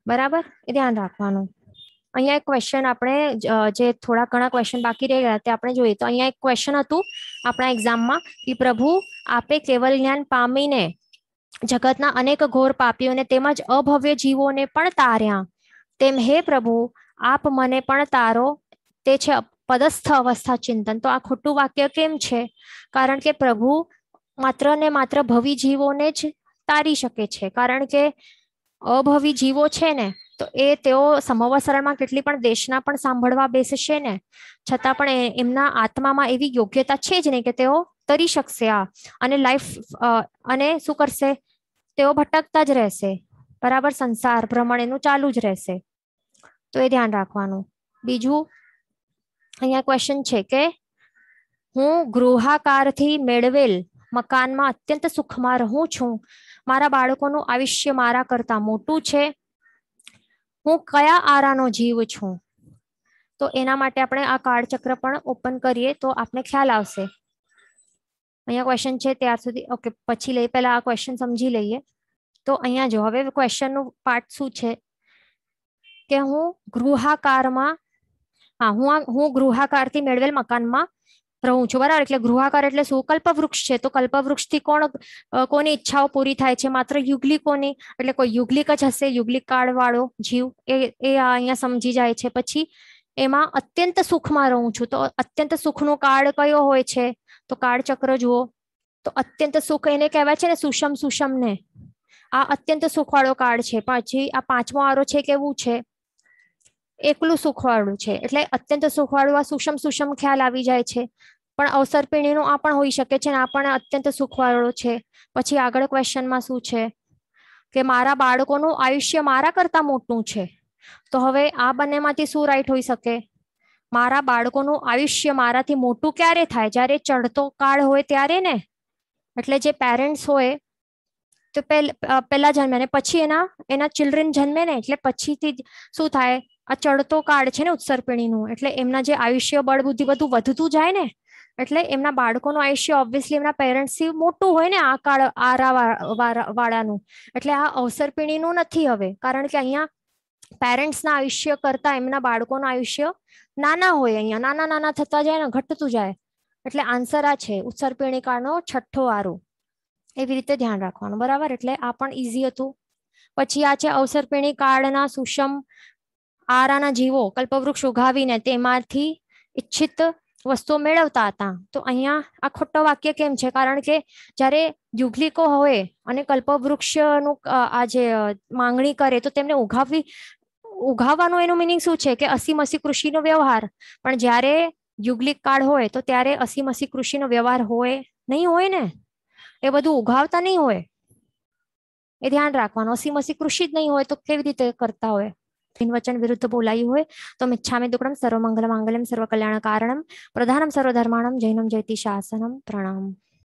Speaker 1: બરાબર એ ધ્યાન રાખવાનું અહીંયા એક ક્વેશ્ચન આપણે જે થોડા ઘણા ક્વેશ્ચન બાકી રહી ગયા તે આપણે જોઈએ તો અહીંયા એક ક્વેશ્ચન હતું આપણા એક્ઝામમાં કે પ્રભુ આપે કેવલ જ્ઞાન પામીને જગતના અનેક ઘોર પાપીઓને તેમજ અભવ્ય જીવોને પણ તાર્યા તેમ હે પ્રભુ આપ મને પણ તારો તે છે પદસ્થ અવસ્થા ચિંતન તો આ ખોટું વાક્ય કેમ છે કારણ કે પ્રભુ માત્ર ને માત્ર ભવિ જીવોને જ તારી શકે છે કારણ કે અભવિ જીવો છે ને તો એ તેઓ સમવસરણમાં કેટલી પણ દેશના પણ સાંભળવા બેસશે ને છતાં પણ એમના આત્મામાં એવી યોગ્યતા છે જ નહીં કે તેઓ તરી શકશે આ અને લાઈફ અને શું કરશે તેઓ ભટકતા જ રહેશે બરાબર સંસાર ભ્રમણ એનું ચાલુ જ રહેશે તો એ ધ્યાન રાખવાનું બીજું અહીંયા ક્વેશ્ચન છે કે હું ગૃહાકારથી મેળવેલ મકાનમાં અત્યંત સુખમાં રહું છું મારા બાળકોનું આયુષ્ય મારા કરતા મોટું છે હું કયા આરાનો જીવ છું તો એના માટે આપણે આ ચક્ર પણ ઓપન કરીએ તો આપને ખ્યાલ આવશે અહીંયા ક્વેશ્ચન છે ત્યાર સુધી ઓકે પછી લઈ પહેલા આ ક્વેશ્ચન સમજી લઈએ તો અહીંયા જો હવે ક્વેશ્ચનનું પાર્ટ શું છે કે હું ગૃહાકારમાં હા હું હું ગૃહાકારથી મેળવેલ મકાનમાં રહું છું બરાબર એટલે ગૃહાકાર એટલે શું કલ્પવૃક્ષ છે તો કલ્પવૃક્ષથી કોણ કોની ઈચ્છાઓ પૂરી થાય છે માત્ર યુગલિકોની એટલે કોઈ યુગલિક જ હશે યુગલિક વાળો જીવ એ એ અહીંયા સમજી જાય છે પછી એમાં અત્યંત સુખમાં રહું છું તો અત્યંત સુખનો કાળ કયો હોય છે તો કાળ ચક્ર જુઓ તો અત્યંત સુખ એને કહેવાય છે ને સુષમ સુષમને આ અત્યંત સુખવાળો કાળ છે પછી આ પાંચમો આરો છે કેવું છે એકલું સુખવાળું છે એટલે અત્યંત સુખવાળું આ સુષમ સુષમ ખ્યાલ આવી જાય છે પણ અવસર આ પણ હોઈ શકે છે ને આ પણ અત્યંત સુખવાળો છે પછી આગળ ક્વેશ્ચનમાં શું છે કે મારા બાળકોનું આયુષ્ય મારા કરતાં મોટું છે તો હવે આ બંનેમાંથી શું રાઈટ હોઈ શકે મારા બાળકોનું આયુષ્ય મારાથી મોટું ક્યારે થાય જ્યારે ચડતો કાળ હોય ત્યારે ને એટલે જે પેરેન્ટ્સ હોય તો પહેલાં જન્મે ને પછી એના એના ચિલ્ડ્રન જન્મે ને એટલે પછીથી શું થાય આ ચડતો કાળ છે ને ઉત્સર્પિણીનું એટલે એમના જે આયુષ્ય બળ બુદ્ધિ બધું વધતું જાય ને એટલે એમના બાળકોનું આયુષ્ય ઓબ્વિયસલી એમના પેરેન્ટ્સથી મોટું હોય ને આ કાળ આરા વાળાનું એટલે આ અવસરપીણીનું નથી હવે કારણ કે અહીંયા પેરેન્ટ્સના આયુષ્ય કરતાં એમના બાળકોનું આયુષ્ય નાના હોય અહીંયા નાના નાના થતા જાય ને ઘટતું જાય એટલે આન્સર આ છે ઉત્સરપીણી કાળનો છઠ્ઠો આરો એવી રીતે ધ્યાન રાખવાનું બરાબર એટલે આ પણ ઇઝી હતું પછી આ છે અવસરપીણી કાળના સુષમ આરાના જીવો કલ્પવૃક્ષ ઉગાવીને તેમાંથી ઈચ્છિત વસ્તુઓ મેળવતા હતા તો અહીંયા આ ખોટો વાક્ય કેમ છે કારણ કે જ્યારે યુગલિકો હોય અને કલ્પવૃક્ષનું આ જે માંગણી કરે તો તેમને ઉગાવવી ઉગાવવાનો એનું મિનિંગ શું છે કે અસીમસી કૃષિનો વ્યવહાર પણ જ્યારે યુગલિક કાળ હોય તો ત્યારે અસીમસી કૃષિનો વ્યવહાર હોય નહીં હોય ને એ બધું ઉગાવતા નહીં હોય એ ધ્યાન રાખવાનું અસી મસી કૃષિ જ નહીં હોય તો કેવી રીતે કરતા હોય વચન વિરુદ્ધ બોલાયું હોય તો મિચ્છામી દુકડમ સર્વમંગલ માંગલ્યમ સર્વ કલ્યાણ કારણમ પ્રધાનમ સર્વધર્માણમ જૈનમ જયતી શાસનમ પ્રણામ